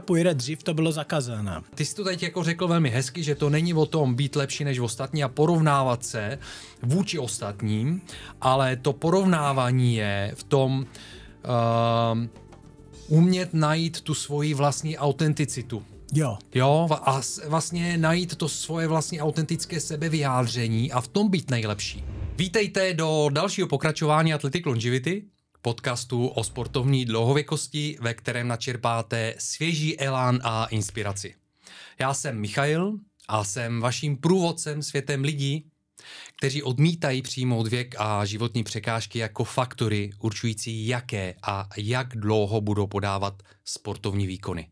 půjde dřív to bylo zakázáno. Ty jsi to teď jako řekl velmi hezky, že to není o tom být lepší než ostatní a porovnávat se vůči ostatním, ale to porovnávání je v tom uh, umět najít tu svoji vlastní autenticitu. Jo. Jo, a vlastně najít to svoje vlastní autentické sebevyjádření a v tom být nejlepší. Vítejte do dalšího pokračování Athletic Longevity podcastu o sportovní dlouhověkosti, ve kterém načerpáte svěží elán a inspiraci. Já jsem Michail a jsem vaším průvodcem světem lidí, kteří odmítají přijmout věk a životní překážky jako faktory určující, jaké a jak dlouho budou podávat sportovní výkony.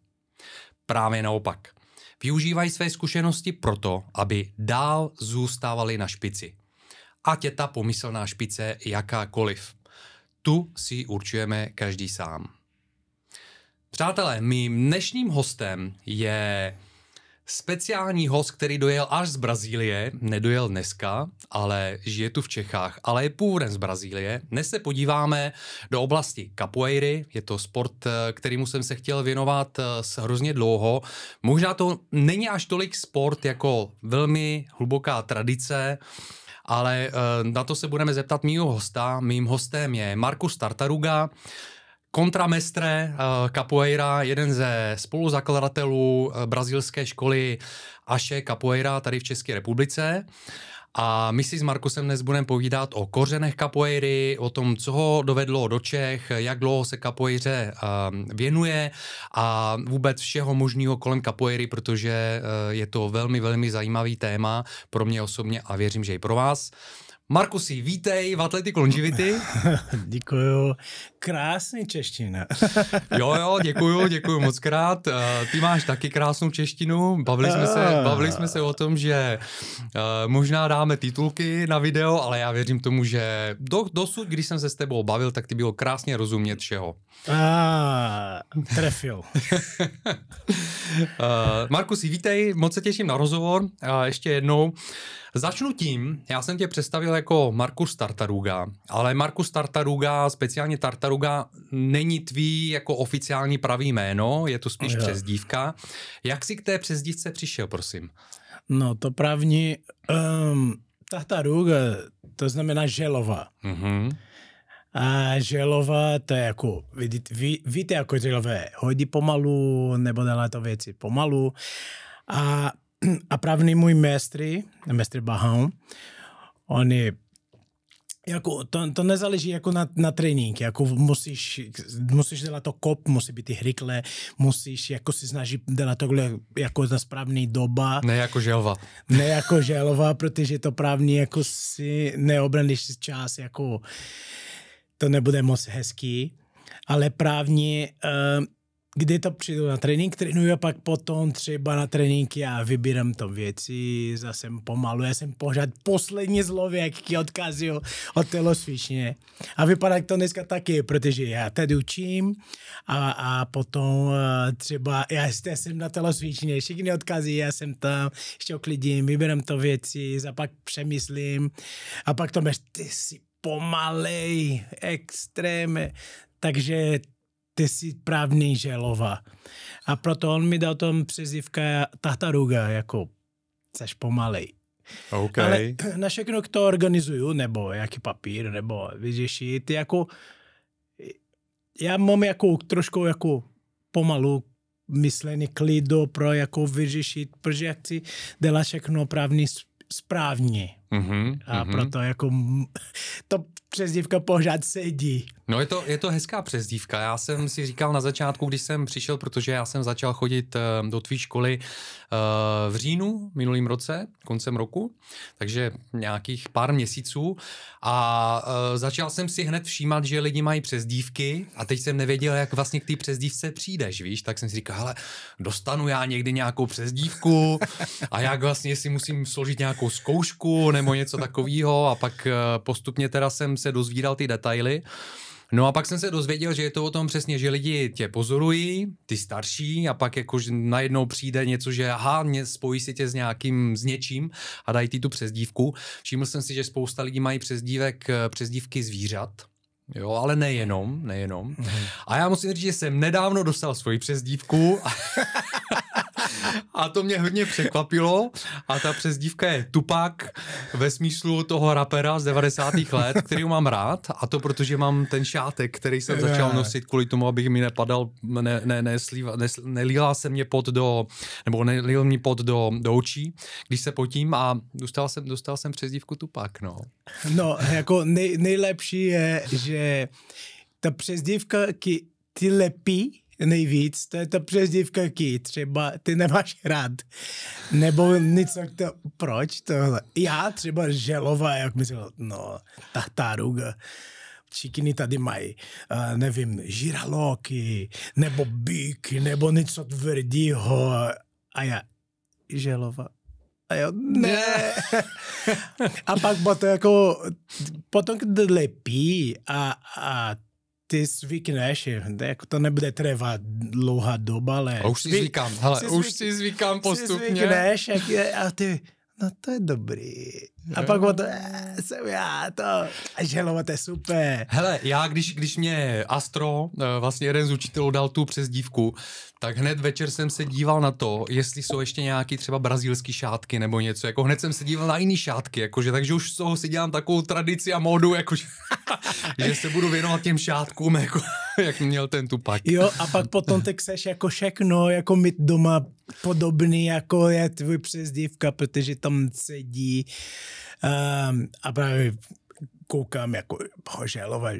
Právě naopak. Využívají své zkušenosti proto, aby dál zůstávali na špici. Ať je ta pomyslná špice jakákoliv – tu si určujeme každý sám. Přátelé, mým dnešním hostem je speciální host, který dojel až z Brazílie, nedojel dneska, ale žije tu v Čechách, ale je původem z Brazílie. Dnes se podíváme do oblasti capoeiry, je to sport, eh, kterýmu jsem se chtěl věnovat eh, hrozně dlouho. Možná to není až tolik sport jako velmi hluboká tradice, ale eh, na to se budeme zeptat mýho hosta. Mým hostem je Markus Tartaruga, kontramestre eh, capoeira, jeden ze spoluzakladatelů eh, brazilské školy Aše Capoeira tady v České republice. A my si s Markusem dnes budeme povídat o kořenech kapoeiry, o tom, co ho dovedlo do Čech, jak dlouho se kapoeiře ehm, věnuje a vůbec všeho možného kolem kapoeiry, protože eh, je to velmi, velmi zajímavý téma pro mě osobně a věřím, že i pro vás. Markusi, vítej v Atletic Longevity. Děkuju, krásný čeština. jo, jo, děkuju, děkuju moc krát. Eh, ty máš taky krásnou češtinu. Bavili jsme se, ah. bavili jsme se o tom, že eh, možná dáme titulky na video, ale já věřím tomu, že do, dosud, když jsem se s tebou bavil, tak ty bylo krásně rozumět všeho. A, ah, trefil. Eh, Markusi, vítej, moc se těším na rozhovor. Ještě jednou. Začnu tím, já jsem tě představil jako Markus Tartaruga, ale Markus Tartaruga, speciálně Tartaruga, Taruga není tvý jako oficiální pravý jméno, je to spíš přezdívka. Jak jsi k té přezdívce přišel, prosím? No, to právní... Um, ehm, Tartaruga, to znamená želova. Mm-hmm. A želova, to je jako, vidíte, ví, víte, jako želové hodí pomalu, nebo dělá to věci pomalu. A, a právní můj mestr, mestr Bahão, oni jako, to, to nezáleží jako na, na trénink, jako musíš, musíš dělat to kop, musí být rychle, musíš jako si snažit dělat tohle jako za správný doba. Ne jako želva. Ne jako želva, protože to právně jako si neobraniš čas, jako to nebude moc hezký, ale právně uh, kdy to přijdu na trénink, trénuju no a pak potom třeba na tréninky já vybírám to věci, zase pomalu, já jsem pořád poslední zlověk, který odkazuju od tělocvičně. A vypadá to dneska taky, protože já tady učím a, a potom eh, třeba já, já jsem na tělocvičně, všichni odkazí, já jsem tam, ještě oklidím, vybírám to věci, a pak přemyslím a pak to máš, ty jsi pomalej, extrém, Takže ty jsi právný želova. A proto on mi dal tom přezivka Tataruga, jako seš pomalej. Okay. Ale na všechno, kdo organizuju, nebo jaký papír, nebo vyřešit, jako já mám jako trošku jako pomalu myšlení klidu pro jako vyřešit, protože jak chci dělat všechno právně správně. Mm-hmm, a mm-hmm. proto jako to, přezdívka pořád sedí. No je to, je to hezká přezdívka. Já jsem si říkal na začátku, když jsem přišel, protože já jsem začal chodit eh, do tvý školy eh, v říjnu minulým roce, koncem roku, takže nějakých pár měsíců a eh, začal jsem si hned všímat, že lidi mají přezdívky a teď jsem nevěděl, jak vlastně k té přezdívce přijdeš, víš, tak jsem si říkal, hele, dostanu já někdy nějakou přezdívku a jak vlastně si musím složit nějakou zkoušku nebo něco takového a pak postupně teda jsem se dozvídal ty detaily. No a pak jsem se dozvěděl, že je to o tom přesně, že lidi tě pozorují, ty starší, a pak jakož najednou přijde něco, že aha, mě spojí si tě s nějakým, s něčím a dají ti tu přezdívku. Všiml jsem si, že spousta lidí mají přezdívek, eh, přezdívky zvířat, Jo, ale nejenom, nejenom. Mm-hmm. A já musím říct, že jsem nedávno dostal svoji přezdívku. a to mě hodně překvapilo a ta přezdívka je Tupak ve smyslu toho rapera z 90. let, který mám rád a to protože mám ten šátek, který jsem začal nosit kvůli tomu, abych mi nepadal, ne, ne, ne, slíva, ne, nelila se mě pod do, nebo nelil mě pod do, do očí, když se potím a dostal jsem, dostal jsem přezdívku Tupak, no. No, jako nej, nejlepší je, že ta přezdívka, ki ty lepí nejvíc, to je to přezdívka ký, třeba ty nemáš rád, nebo nic tak to, proč tohle? Já třeba želová, jak myslel, no, tahtaruga čikiny tady mají, uh, nevím, žiraloky, nebo bíky, nebo něco tvrdýho, A já, želova. A jo, ne. a pak to jako, potom kde lepí a, a ty zvykneš, jako to nebude trvat dlouhá doba, ale... A už si zvykám, hele, si zvyk, už si zvykám postupně. Si zvykneš je, a ty, no to je dobrý. A no pak o to, eh, jsem já, to, želo, to je super. Hele, já když, když mě Astro, eh, vlastně jeden z učitelů dal tu dívku, tak hned večer jsem se díval na to, jestli jsou ještě nějaký třeba brazilský šátky nebo něco, jako hned jsem se díval na jiný šátky, jakože, takže už z toho si dělám takovou tradici a módu, jakože, že se budu věnovat těm šátkům, jako. jak měl ten tupak. Jo, a pak potom ty seš jako všechno, jako mít doma podobný, jako je tvůj přezdívka, protože tam sedí um, a právě koukám, jako Želova,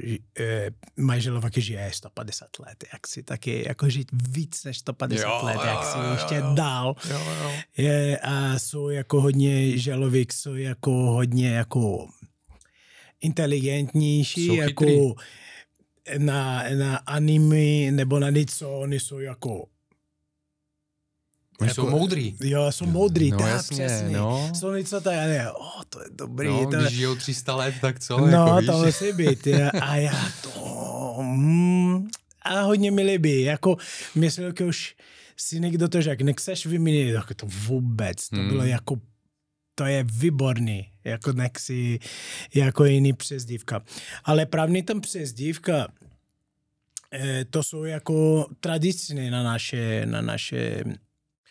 má Želova, žije 150 let, jak si taky, jako žít víc než 150 jo, let, jak si jo, ještě jo, dál. Jo, jo. Je, a jsou jako hodně želovík, jsou jako hodně jako inteligentnější, jsou jako chytrý na, na anime nebo na něco, oni jsou jako Oni jako, jsou moudrý. Jo, jsou moudrý, no, tak, jasně, přesně. No. Jsou něco tak, ale o, oh, to je dobrý. No, to... když žijou 300 let, tak co? No, jako, víš? to musí být. Je, a já to... Mm, a hodně mi líbí. Jako, myslím, že už si někdo to řekl, nechceš vyměnit, tak to vůbec. To hmm. bylo hmm. jako to je výborný, jako nexi, jako jiný přezdívka. Ale právě tam přezdívka, eh, to jsou jako tradiční na naše, na naše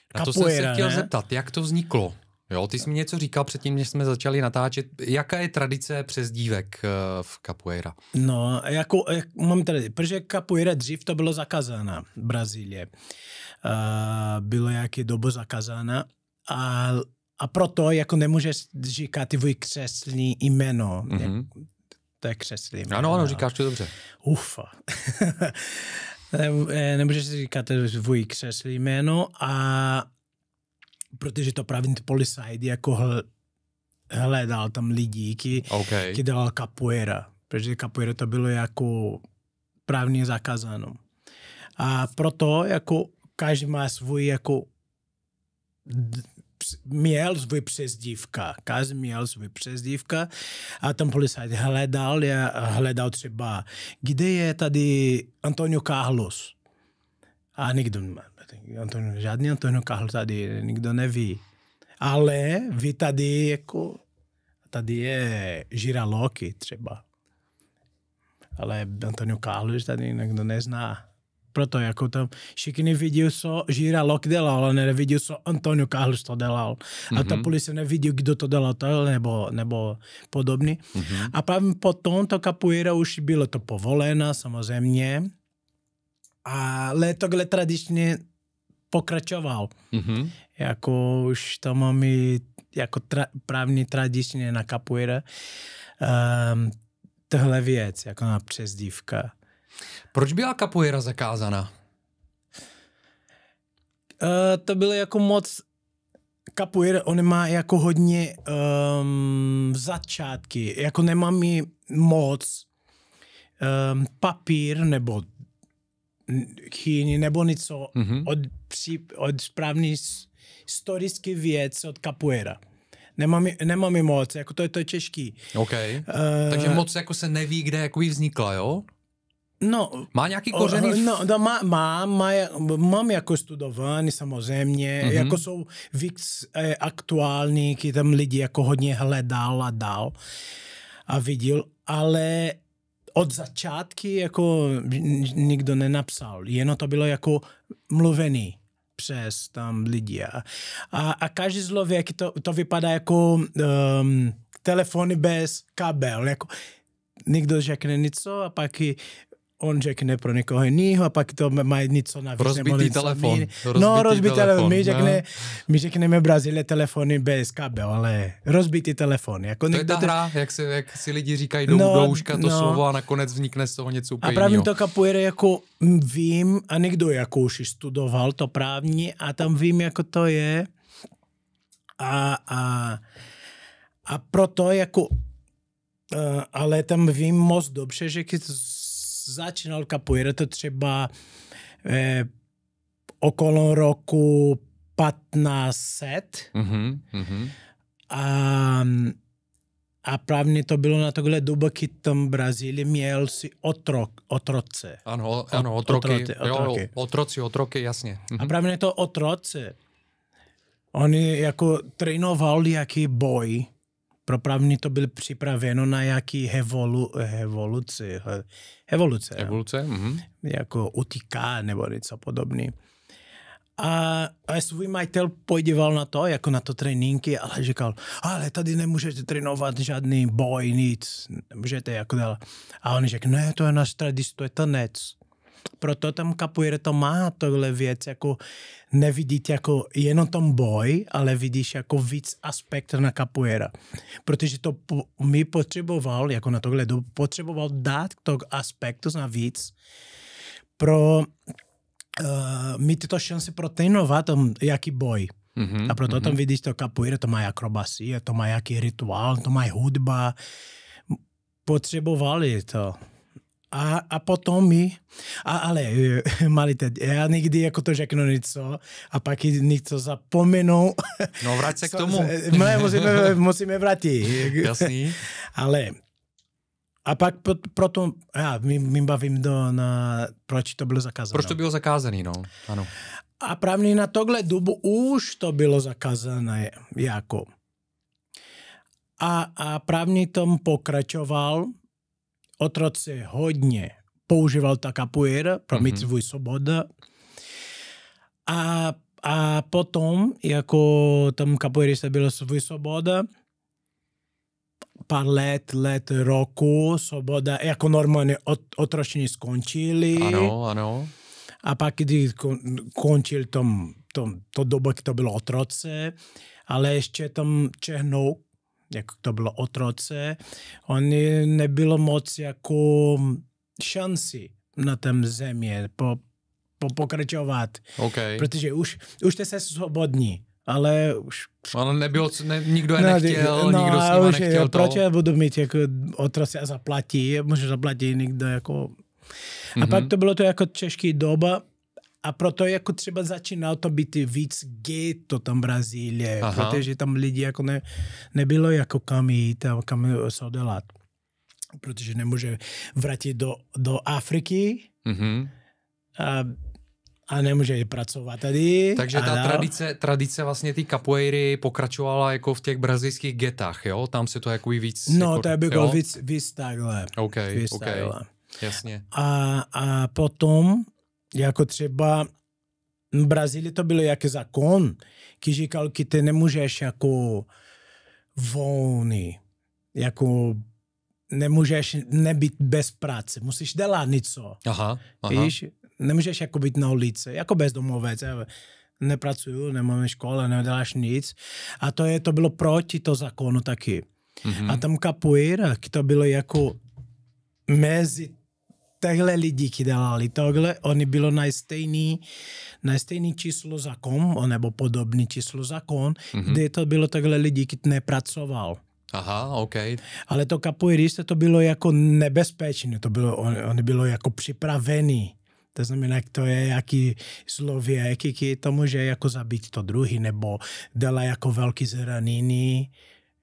kapuera, Na to jsem se chtěl ne? zeptat, jak to vzniklo? Jo, ty jsi mi něco říkal předtím, než jsme začali natáčet. Jaká je tradice přezdívek eh, v capoeira? No, jako, jak mám tady, protože capoeira dřív to bylo zakázána v Brazílii. Uh, eh, bylo jaký dobu zakázána, a a proto jako nemůžeš říkat tvůj křeslní jméno. Mm-hmm. to je křeslí jméno. Ano, ano, říkáš to dobře. Ufa. nemůžeš říkat tvůj eh, křeslí jméno a protože to právě policajt jako hl, hledal tam lidi, ki, okay. ki dělal capoeira. Protože capoeira to bylo jako právně zakázáno. A proto jako každý má svůj jako Miels vypřezdívka, Kaz Miels vypřezdívka a tam policajt hledal, je, hledal třeba, kde je tady Antonio Carlos. A nikdo, Antonio, žádný Antonio Carlos tady, nikdo neví. Ale vy tady jako, tady je žiraloky třeba. Ale Antonio Carlos tady nikdo nezná proto jako tam všichni vidí, co Žíra Lok dělal, ale nevidí, co Antonio Carlos to dělal. Mm-hmm. A ta mhm. policie nevidí, kdo to dělal, nebo, nebo podobný. Mm-hmm. A právě potom to kapuíra už bylo to povolena samozřejmě, ale tohle tradičně pokračoval. Mm-hmm. Jako už tam mám i jako tra, právní tradičně na kapuíra um, tohle věc, jako na přezdívka. Proč byla kapoeira zakázaná? Uh, to bylo jako moc Kapuir, on má jako hodně um, začátky, jako nemá mi moc um, papír nebo Číny nebo něco mm-hmm. od, při, od správný historický věc od kapoeira. Nemám, nemám moc, jako to je to je český. Okay. Uh, Takže moc jako se neví, kde jako vznikla, jo? No, má nějaký kořeny? V... No, no má, má, má, mám jako studovaný samozřejmě, mm-hmm. jako jsou víc e, aktuální, kdy tam lidi jako hodně hledal a dal a viděl, ale od začátky jako nikdo nenapsal, jenom to bylo jako mluvený přes tam lidi. A, a každý člověk, to, to vypadá jako um, telefony bez kabel, jako nikdo řekne něco a pak on řekne pro někoho jiného a pak to má něco navíc. Rozbitý nebo telefon. My, no, rozbitý no, rozbitý telefon. telefon. My, no. řekne, my řekneme Brazílie telefony bez kabel, ale rozbitý telefon. Jako to je ta hra, jak si, jak si lidi říkají no, do uška to no. slovo a nakonec vznikne z toho něco úplně A právě to kapuje jako vím, a někdo jako už studoval to právní a tam vím, jako to je. A, a, a proto jako Uh, ale tam vím moc dobře, že když začínal to třeba eh, okolo roku 1500. Mm-hmm, mhm. A, a právě to bylo na takhle kdy tam Brazílii měl si otrok, otroce. Ano, ano, otroky. Otroty, otroky. Jo, otroci, otroky, jasně. Mm-hmm. A právě to otroce. Oni jako trénovali jaký boj. Propravní to bylo připraveno na jaký hevolu, hevoluci, he, evoluce. Evoluce, mm-hmm. Jako utíká nebo něco podobné. A, a svůj majitel podíval na to, jako na to tréninky, ale říkal, ale tady nemůžete trénovat žádný boj, nic, nemůžete jako dál. A on řekl, ne, to je náš tradice, to je tanec. Proto tam kapujer to má tohle věc, jako nevidíte jako jenom tom boj, ale vidíš jako víc aspekt na kapuera. Protože to mi potřeboval, jako na tohle dobu, potřeboval dát to aspektu na víc pro uh, mít to šanci proteinovat, um, jaký boj. Mm-hmm, a proto mm-hmm. tam vidíš to kapuira, to má akrobacie, to má jaký rituál, to má hudba. Potřebovali to a, a potom my, a, ale mali teď, já nikdy jako to řeknu něco a pak něco zapomenou. No vrať se k tomu. Ne, musíme, musíme vrátit. Jasný. ale a pak proto, já my, my bavím do, na, proč to bylo zakázané. Proč to bylo zakázané, no, ano. A právě na tohle dobu už to bylo zakázané, jako. A, a právní tom pokračoval, otroci hodně používal ta capoeira pro mm-hmm. mít mhm. svůj svobodu A, a potom, jako tam se byla svůj svoboda, pár let, let roku, svoboda, jako normálně od, otročení skončili. Ano, ano. A pak, když končil tom, tom, to doba, kdy to bylo otroce, ale ještě tam Čehnouk, jak to bylo otroce, oni nebylo moc jako šanci na tom země po, po pokračovat. Okay. Protože už, už jste se svobodní, ale už... Ale nebylo, ne, nikdo je no, nechtěl, no, nikdo s nima už, nechtěl to. Proč já budu mít jako otroce a zaplatí, možná zaplatit někdo jako... A mm-hmm. pak to bylo to jako český doba, a proto jako třeba začínalo to být víc ghetto tam Brazílie, Brazílii, protože tam lidi jako ne, nebylo jako kam jít a kam se odelat. Protože nemůže vrátit do, do Afriky mm-hmm. a, a nemůže je pracovat tady. Takže ta no. tradice, tradice vlastně ty capoeiry pokračovala jako v těch brazilských getách, jo? Tam se to jako víc... No, jako, to bylo víc, víc takhle. Okay, víc okay. Takhle. Jasně. A, a potom jako třeba v Brazílii to bylo jaký zákon, když říkal, že ty nemůžeš jako volný, jako nemůžeš nebýt bez práce, musíš dělat něco. Aha, aha. Víš, nemůžeš jako být na ulici, jako bezdomovec. nepracuju, nemám škole, neděláš nic. A to je, to bylo proti to zákonu taky. Mm-hmm. A tam capoeira, to bylo jako mezi tehle lidíky dělali tohle, oni bylo na stejný, na stejný číslo zákon, nebo podobný číslo zákon, mm-hmm. kde to bylo takhle kteří nepracoval. Aha, OK. Ale to kapoeirista to bylo jako nebezpečné, to bylo, on, on bylo jako připravený. To znamená, to je jaký slově, jaký to může jako zabít to druhý, nebo dělá jako velký zranění,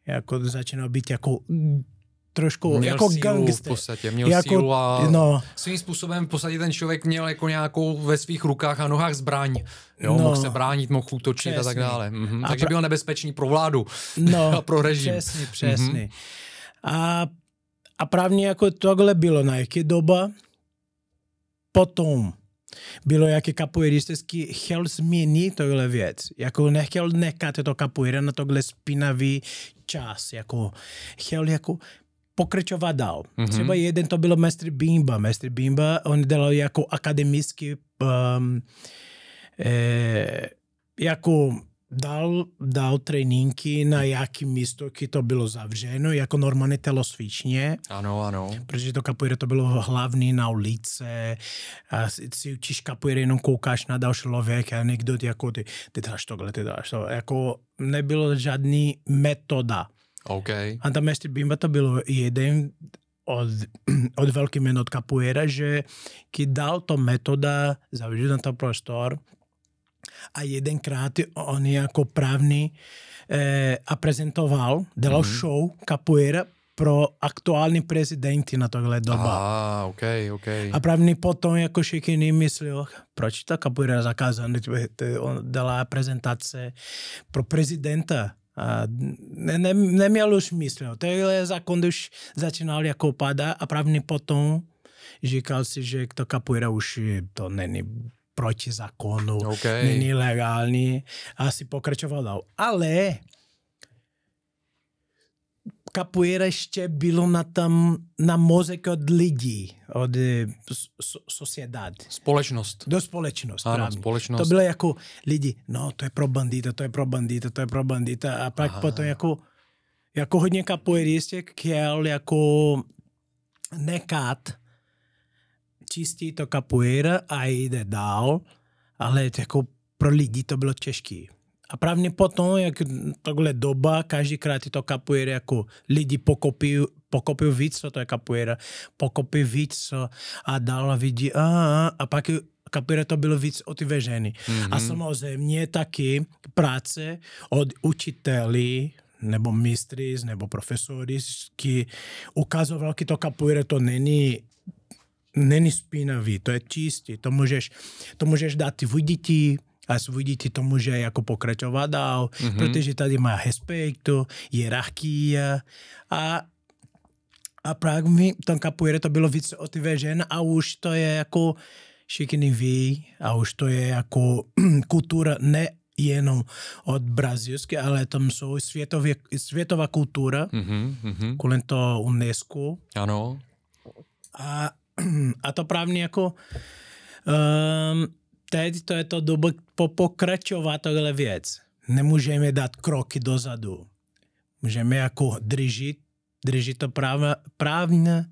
jako začíná být jako trošku měl jako sílu gangster. v podstatě, měl jako, sílu a no. svým způsobem v podstatě ten člověk měl jako nějakou ve svých rukách a nohách zbraň. Jo, no, mohl se bránit, mohl útočit přesný. a tak dále. Mhm. A Takže pra... byl nebezpečný pro vládu no, a pro režim. Přesně, přesně. Mhm. A, a právě jako tohle bylo na jaké doba. Potom bylo jaké kapoeiristický chtěl změnit tohle věc. Jako nechtěl nechat to kapoeira na tohle spinavý čas. Jako chtěl jako pokračovat dál. Mm-hmm. Třeba jeden to byl Mestr Bimba. Mestr Bimba, on dělal jako akademický um, eh, jako dal, dal tréninky na jaký místo, kdy to bylo zavřeno, jako normálně telosvičně. Ano, ano. Protože to kapoeira to bylo hlavní na ulice, a si učíš kapoeira, jenom koukáš na další člověka a někdo jako ty, ty dáš tohle, ty dáš to. Jako nebylo žádný metoda. Okay. A tam ještě Bimba to bylo jeden od, od veľký men od Capoeira, že keď dal to metoda zaužil na to prostor a jedenkrát on je jako právny eh, a prezentoval, dělal mm-hmm. show Capoeira pro aktuální prezidenty na tohle doba. Ah, okay, okay. A právě potom jako všichni myslel, proč ta kapoeira zakázaná, on dala prezentace pro prezidenta ne, ne, neměl už To je zákon, když začínal jako pada a právě potom říkal si, že to kapuera už to není proti zákonu, okay. není legální a si pokračoval Ale kapoeira ještě bylo na, tam, na mozek od lidí, od eh, so, sociedad. Společnost. Do společnost. Ano, společnost. To bylo jako lidi, no to je pro bandita, to je pro bandita, to je pro bandita a pak Aha. potom jako, jako hodně kapoeiristek chtěl jako nekat čistý to kapoeira a jde dál, ale jako pro lidi to bylo těžké. A právě potom, jak takhle doba, každý krát je to kapoeira, jako lidi pokopí, pokopil víc, co to je kapuéra, pokopil víc a dál vidí, a, a, a pak kapuéra to bylo víc o ty veženy. Mm-hmm. A mhm. samozřejmě taky práce od učitelí, nebo mistry, nebo profesory, ukazoval, ki to kapuéra to není není spínavý, to je čistý, to můžeš, to můžeš dát i v děti, a uvidíte to může jako pokračovat dál, mm-hmm. protože tady má je rachký a a právě tam capoeira to bylo víc o ty žen a už to je jako všichni ví a už to je jako kultura ne jenom od brazilské, ale tam jsou světově, světová kultura, mm-hmm, mm-hmm. kolem to UNESCO. Ano. A, a to právě jako um, teď to je to doba po pokračovat tohle věc. Nemůžeme dát kroky dozadu. Můžeme jako držit, drží to práv, právně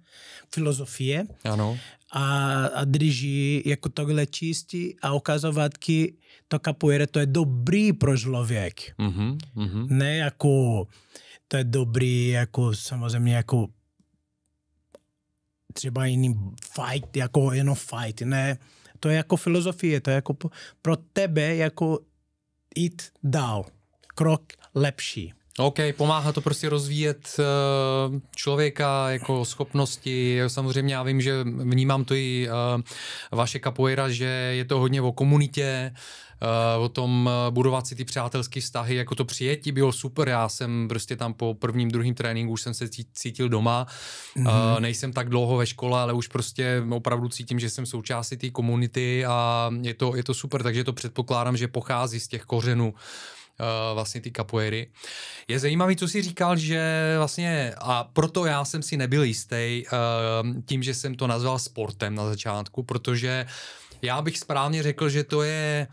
filozofie ano. A, a drží jako tohle čistí a že to capoeira to je dobrý pro člověk. Mm-hmm, mm-hmm. Ne jako to je dobrý jako samozřejmě jako třeba jiný fight, jako jenom fight, ne to je jako filozofie, to je jako pro tebe jako jít dál, krok lepší. OK, pomáhá to prostě rozvíjet eh, člověka, jako schopnosti. Samozřejmě já vím, že vnímám to i eh, vaše kapoeira, že je to hodně o komunitě, Eh, o tom eh, budovat si ty přátelské vztahy, jako to přijetí bylo super, já jsem prostě tam po prvním, druhém tréninku už jsem se cítil doma, mm-hmm. nejsem tak dlouho ve škole, ale už prostě opravdu cítím, že jsem součástí té komunity a je to, je to super, takže to předpokládám, že pochází z těch kořenů vlastně ty kapoery. Je zajímavý, co si říkal, že vlastně, a proto já jsem si nebyl jistý tím, že jsem to nazval sportem na začátku, protože já bych správně řekl, že to je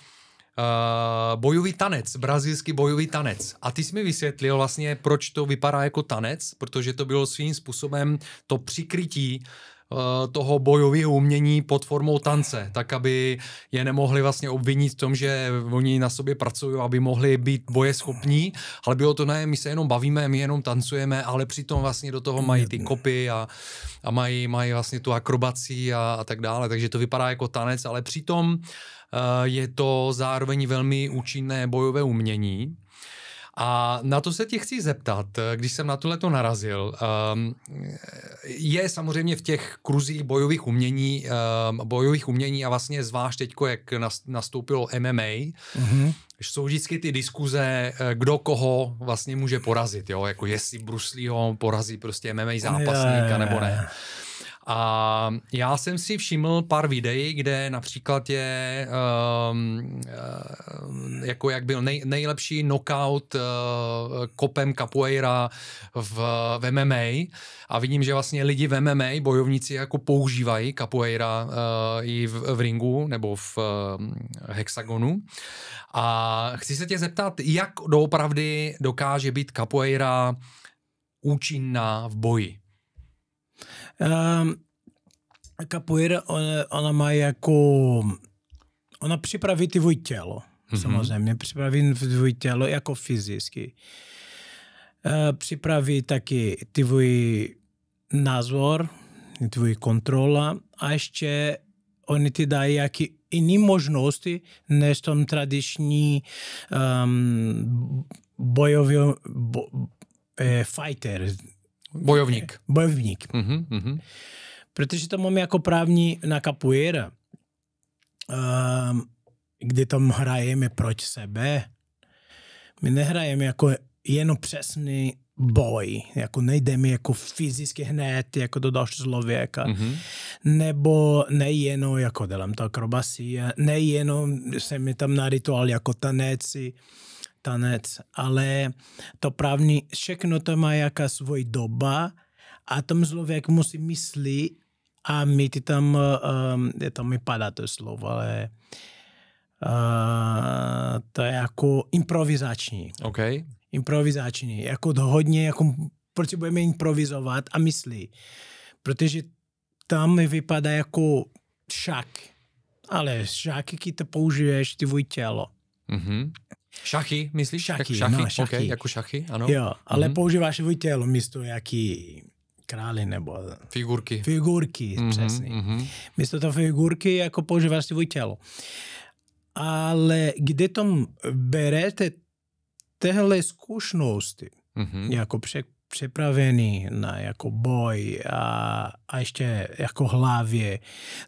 Uh, bojový tanec, brazilský bojový tanec. A ty jsi mi vysvětlil vlastně, proč to vypadá jako tanec, protože to bylo svým způsobem to přikrytí uh, Eh, toho bojového umění pod formou tance, tak aby je nemohli vlastně obvinit v tom, že oni na sobě pracují, aby mohli být bojeschopní, ale bylo to ne, my se jenom bavíme, my jenom tancujeme, ale přitom vlastně do toho mají ty kopy a, a mají, mají vlastně tu akrobací a, a tak dále, takže to vypadá jako tanec, ale přitom eh, je to zároveň velmi účinné bojové umění. A na to se tě chci zeptat, když jsem na tohle to narazil. Ehm, je samozřejmě v těch kruzích bojových umění, ehm, bojových umění a vlastně zvlášť teď, jak nastoupilo MMA, mm-hmm jsou vždycky ty diskuze, eh, kdo koho vlastně může porazit, jo, jako jestli Bruce Leeho porazí prostě MMA zápasníka nebo ne. A já jsem si všiml pár videí, kde například je um, jako jak byl nej, nejlepší knockout uh, kopem capoeira v, v MMA a vidím, že vlastně lidi v MMA, bojovníci jako používají capoeira uh, i v, v ringu nebo v uh, hexagonu a chci se tě zeptat, jak doopravdy dokáže být capoeira účinná v boji? Um, capoeira, ona, ona má jako... Ona připraví ty tělo, mm-hmm. samozřejmě. Připraví tvůj tělo jako fyzicky. Ehm, připraví taky tvůj názor, tvůj kontrola a ještě oni ti dají jaký jiný možnosti než tom tradiční um, ehm, bojový bo, eh, fighter, Bojovník. Bojovník. Mm-hmm, mm-hmm. Protože to mám jako právní na kapuera, ehm, kdy tam hrajeme proti sebe. My nehrajeme jako jenom přesný boj, jako nejdeme jako fyzicky hned jako do dalšího člověka, mm-hmm. nebo nejenom jako dělám to akrobasie, nejenom se mi tam na rituál jako taneci, tanec, ale to právní, všechno to má jaká svůj doba a tom člověk musí myslet a mít tam, um, to mi padá to slovo, ale uh, to je jako improvizační. Okay. Improvizační, jako hodně, jako potřebujeme improvizovat a myslí, protože tam mi vypadá jako šak, ale šaky, ty použiješ, ty tělo. Mm-hmm. Šachy, myslíš? Šachy, šachy, no, šachy. Okay, jako šachy, ano. Jo, ale mm-hmm. používáš svůj tělo místo jaký krály nebo... Figurky. Figurky, mm-hmm, přesně. Mm-hmm. Místo to figurky, jako používáš svůj tělo. Ale kde tom berete téhle zkušenosti, mm-hmm. jako pře, připravený na jako boj a, a ještě jako hlavě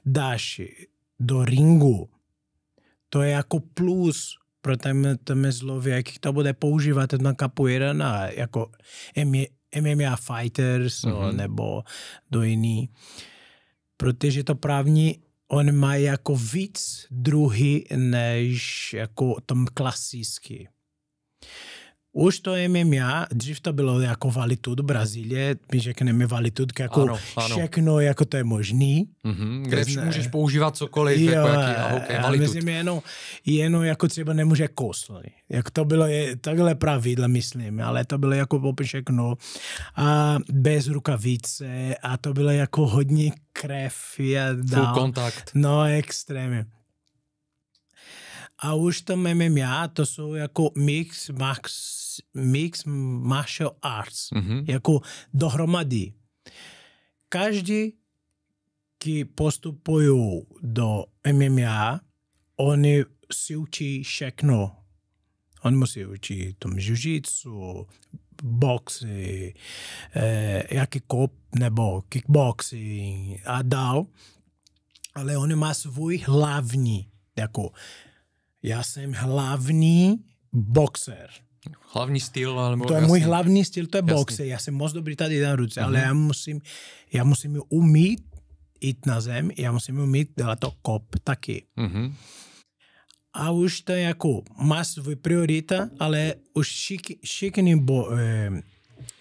dáš do ringu, to je jako plus protivníka zlově, jak to bude používat na capoeira, na jako MMA fighters mm-hmm. nebo do jiný. Protože to právní on má jako víc druhy než jako tom klasický. Hoje estou em MMA, bylo jako vale tudo, Brazílie, my řekneme mi tudo, jako ano, ano. všechno jako to je možný. Mm-hmm, kde ne... můžeš používat cokoliv, jo, jako jaký, a, okay, vale myslím jenom, jenom jako třeba nemůže kousnout. Jak to bylo, je, takhle pravidla myslím, ale to bylo jako opět všechno a bez rukavice a to bylo jako hodně krev. dal. Full kontakt. No, extrémně. A už tam MMA, to jsou jako mix, max mix martial arts, mm-hmm. jako dohromady. Každý, kteří postupují do MMA, oni si učí všechno. Oni musí učit tom jiu-jitsu, boxy, eh, jaký kop nebo kickboxing a dál. Ale oni má svůj hlavní, jako já jsem hlavní boxer. Hlavní styl? Alebo to je jasný. můj hlavní styl, to je jasný. Já jsem moc dobrý tady na ruce, mm-hmm. ale mhm. já musím, já musím umít jít na zem, já musím umít dělat to kop taky. Mm-hmm. A už to je jako má svůj priorita, ale už všichni šik, bo, eh,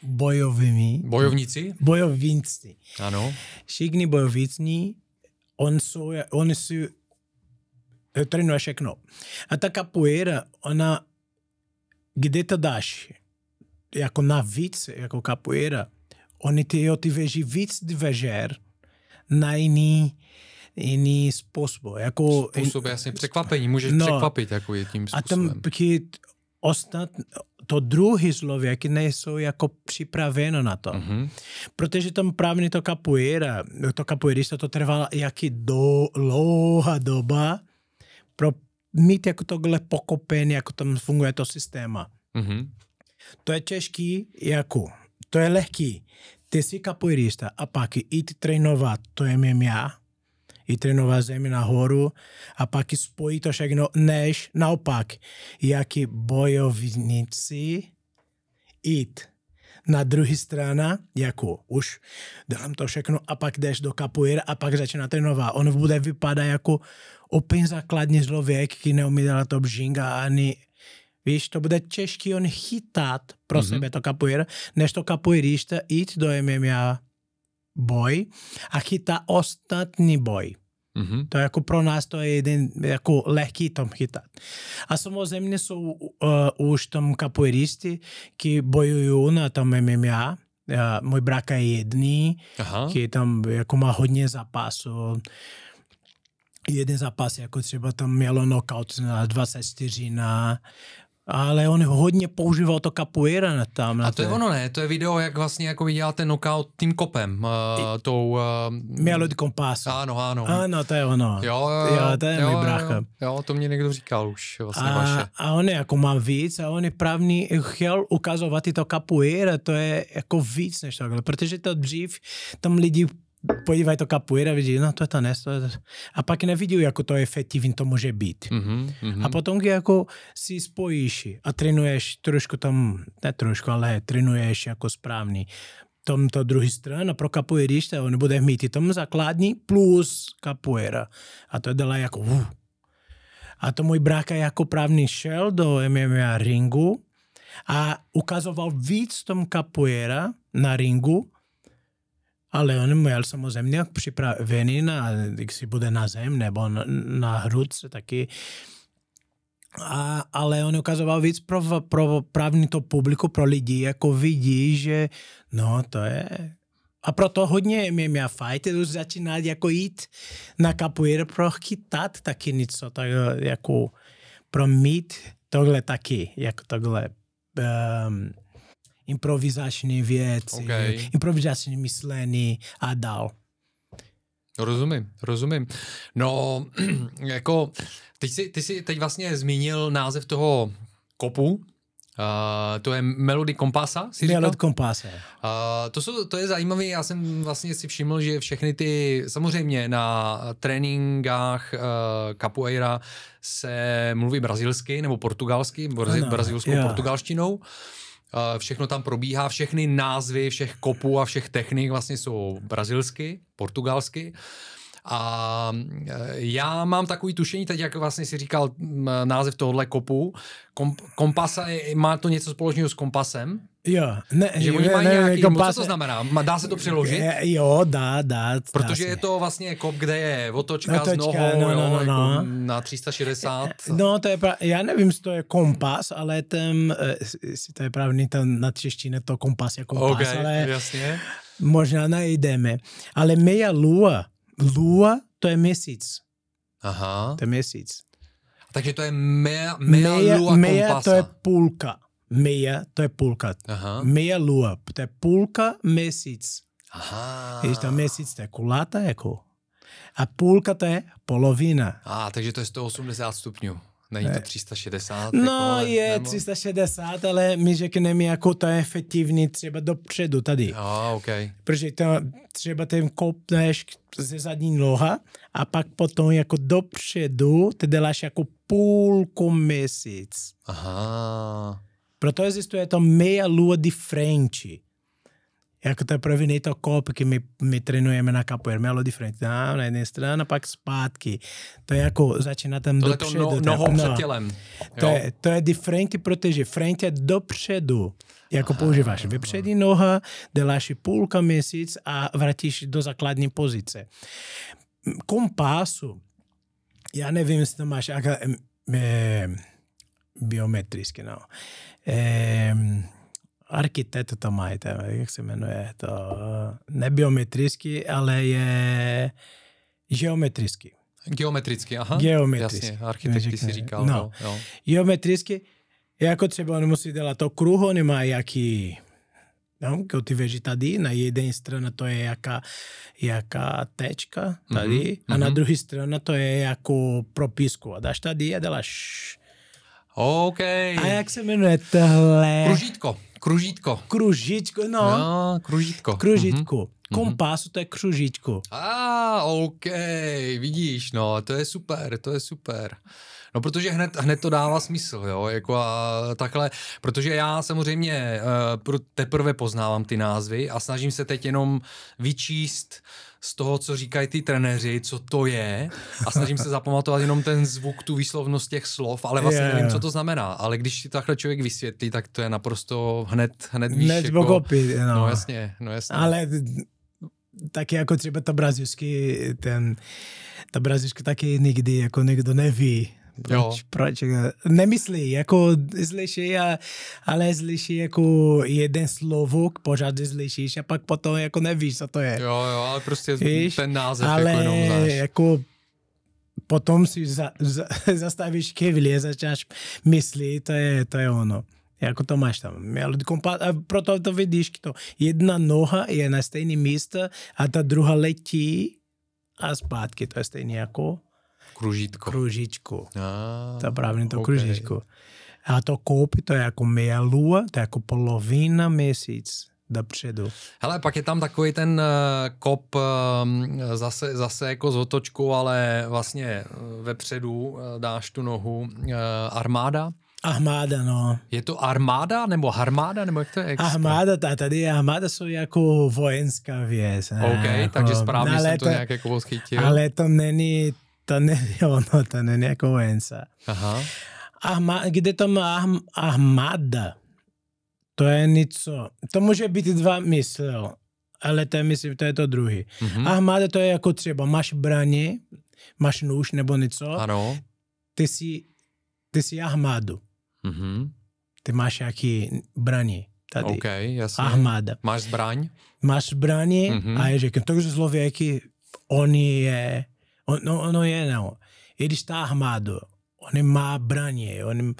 bojovými... Bojovníci? Bojovníci. Ano. Všichni bojovníci, on jsou, on jsou, eh, trénuje všechno. A ta kapoeira, ona Gde Tadashi, jako na jako capoeira, oni ty otiveží víc dvežer na jiný, jiný způsob. Jako, způsob jasně překvapení, můžeš no, překvapit jako je tím způsobem. A tam ostat, to druhý člověk nejsou jako připraveno na to. Mm-hmm. Protože tam právě to capoeira, to capoeirista to trvalo jaký dlouhá doba pro mít jako tohle pokopen, jak tam funguje to systéma. Mm-hmm. To je těžký, jako, to je lehký. Ty jsi kapoirista a pak jít trénovat, to je MMA, i trénovat zemi nahoru a pak spojit to všechno, než naopak, jaký bojovníci jít na druhé strana, jako už dělám to všechno a pak jdeš do kapoeira a pak začíná trénovat. On bude vypadat jako úplně základní člověk, který neumí dělat bžinga ani Víš, to bude těžký on chytat pro mm-hmm. sebe to kapoeira, než to kapoeirista jít do MMA boj a chytá ostatní boj. Mm-hmm. To je jako pro nás to je jeden jako lehký tam chytat. A samozřejmě jsou uh, už tam kapoeiristi, ki bojují na tam MMA. Uh, můj bráka je jedný, který tam jako má hodně zápasů. Jeden zápas, jako třeba tam mělo knockout na 24 na ale on hodně používal to capoeira tam. Na a to je ono, ne? To je video, jak vlastně jako ten knockout tím kopem, uh, I, tou... Uh, Melody kompásu. Ano, ano. Ano, to je ono. Jo, jo, jo to je jo, můj brácha. Jo, jo, to mě někdo říkal už, vlastně a, vaše. A on je jako má víc a on je právný chtěl ukazovat i to capoeira, to je jako víc než takhle, protože to dřív tam lidi to kapuera, a vidí, no to je to nesto. A pak nevidí, jako to efektivní to může být. Mm-hmm, A potom, když jako si spojíš a trénuješ trošku tam, ne trošku, ale trénuješ jako správný tomto druhý strana pro kapoeirista, on bude mít i tom základní plus kapuera. A to je dala jako uh. A to můj bráka jako právný šel do MMA ringu a ukazoval víc tom kapuera na ringu, ale on měl samozřejmě jak připravený na, když si bude na zem nebo na hrudce taky, a, ale on ukazoval víc pro, pro právní to publiku, pro lidi, jako vidí, že no to je, a proto hodně mě měl už začínat jako jít na kapuír pro chytat taky něco, tak jako pro mít tohle taky, jako tohle um, improvizační věci, okay. improvizační myslení a dál. Rozumím, rozumím. No, jako, teď jsi, ty jsi teď vlastně zmínil název toho kopu, Uh, to je Melody Kompasa, si Melody Kompasa. Uh, to, jsou, to je zajímavé, já jsem vlastně si všiml, že všechny ty, samozřejmě na tréninkách uh, capoeira se mluví brazilsky nebo portugalsky, brazilskou no, brazilskou yeah. portugalštinou. Eh, všechno tam probíhá, všechny názvy všech kopů a všech technik vlastně jsou brazilsky, portugalsky. Uh, a eh, já mám takový tušení, teď jak vlastně si říkal název tohohle kopu, kom, kompasa, má to něco společného s kompasem? Jo, ne, že oni mají ne, nějaký, ne, kompas... co to znamená? Dá se to přeložit? Jo, dá, dá. Protože dá je to vlastně kop, kde je otočka, no, otočka s nohou, no, jo, no, no, jako no. na 360. Eh, eh, no, to je prav... já nevím, jestli to je kompas, ale ten, jestli to je pravný, ten na češtině to kompas je kompas, okay, ale jasně. možná najdeme. Ale meja lua, Lua, to je měsíc. Aha. To je měsíc. Takže to je mea, mea, mea lua mea kompasa. to je půlka. Mea to je půlka. Aha. Mea lua, to je půlka měsíc. Aha. Když to měsíc, to je kulata jako, jako. A půlka to je polovina. A, takže to je 180 stupňů. Není to 360? No jako, ale, je nebo? 360, ale my řekneme jako to je efektivní třeba dopředu tady. A, ah, okay. Protože to, třeba ten kopneš ze zadní noha a pak potom jako dopředu ty děláš jako půlku měsíc. Aha. Proto existuje to mea lua di frente. Jako teprve nejto kopky, my, my trénujeme na kapoer, mělo different. Na, na jedné straně, pak zpátky. To je jako začíná tam to dopředu. To no- je jako nohou no. před tělem. To je, to je different, protože front je dopředu. Jako aha, používáš vepřední noha, děláš půlka měsíc a vrátíš do základní pozice. Kompasu, já nevím, jestli to máš, jaká, eh, biometrické, no. Eh, architekt to má, jak se jmenuje, to eh, nebiometrický, ale je geometrický. Geometrický, aha. Geometrický. Jasně, architekti si říkal. No. Jo. Geometrický, jako třeba on musí dělat to kruh, on má jaký, no, když jako ty věži tady, na jedné straně to je jaká, jaká tečka tady, mm-hmm. a na mhm. druhé straně to je jako propisku. A dáš tady a děláš... OK. A jak se jmenuje tohle? Kružítko. Kružítko. Kružítko, no. no kružítko. Kružítko. Mm-hmm. Kompásu to je kružítku. A, ah, OK, vidíš, no, to je super, to je super. No, protože hned, hned to dává smysl, jo, jako a takhle, protože já samozřejmě uh, teprve poznávám ty názvy a snažím se teď jenom vyčíst uh, z toho, co říkají ty trenéři, co to je a snažím se zapamatovat jenom ten zvuk, tu výslovnost těch slov, ale vlastně yeah. nevím, co to znamená. Ale když si takhle člověk vysvětlí, tak to je naprosto hned, hned víš. Hned jako, opět, no. no. jasně, no jasně. Ale taky jako třeba ta brazilský, ten, ta brazilský taky nikdy jako nikdo neví, proč, jo. proč? Nemyslí, jako slyší, a, ale slyší jako jeden slovo, pořád slyšíš a pak potom jako nevíš, co to je. Jo, jo, ale prostě Víš? ten název jako ale jako jenom znáš. jako potom si za, za, zastavíš kevily a začínáš myslit, to je, to je ono. Jako to máš tam. Ale kompa- a proto to vidíš, to jedna noha je na stejný místo a ta druhá letí a zpátky. To je stejně jako Kružítko. Kružičku. Ah, to právě to okay. kružičku. A to koupí, to je jako meia lua, to je jako polovina měsíc dopředu. Hele, pak je tam takový ten uh, kop uh, zase, zase jako z otočku, ale vlastně uh, vepředu uh, dáš tu nohu uh, armáda. Armáda, no. Je to armáda nebo armáda nebo jak to je? Armáda, ta, tady armáda jsou jako vojenská věc. OK, jako, takže správně no, jsem to nějak jako odchytil. Ale to není to není ono, to není jako vojence. Aha. Arma, kde tam arm, armáda, to je něco, to může být dva mysle, ale to je, myslím, to je to druhý. Mm-hmm. Armáda to je jako třeba, máš braně, máš nůž nebo něco, ano. ty jsi, ty jsi armádu. Mm-hmm. Ty máš jaký braní tady. OK, jasně. Armáda. Máš zbraň? Máš zbraň mm-hmm. a je řekl, už zlověky, oni je Ono, ono je, no. Ele está armado. On má braně. On,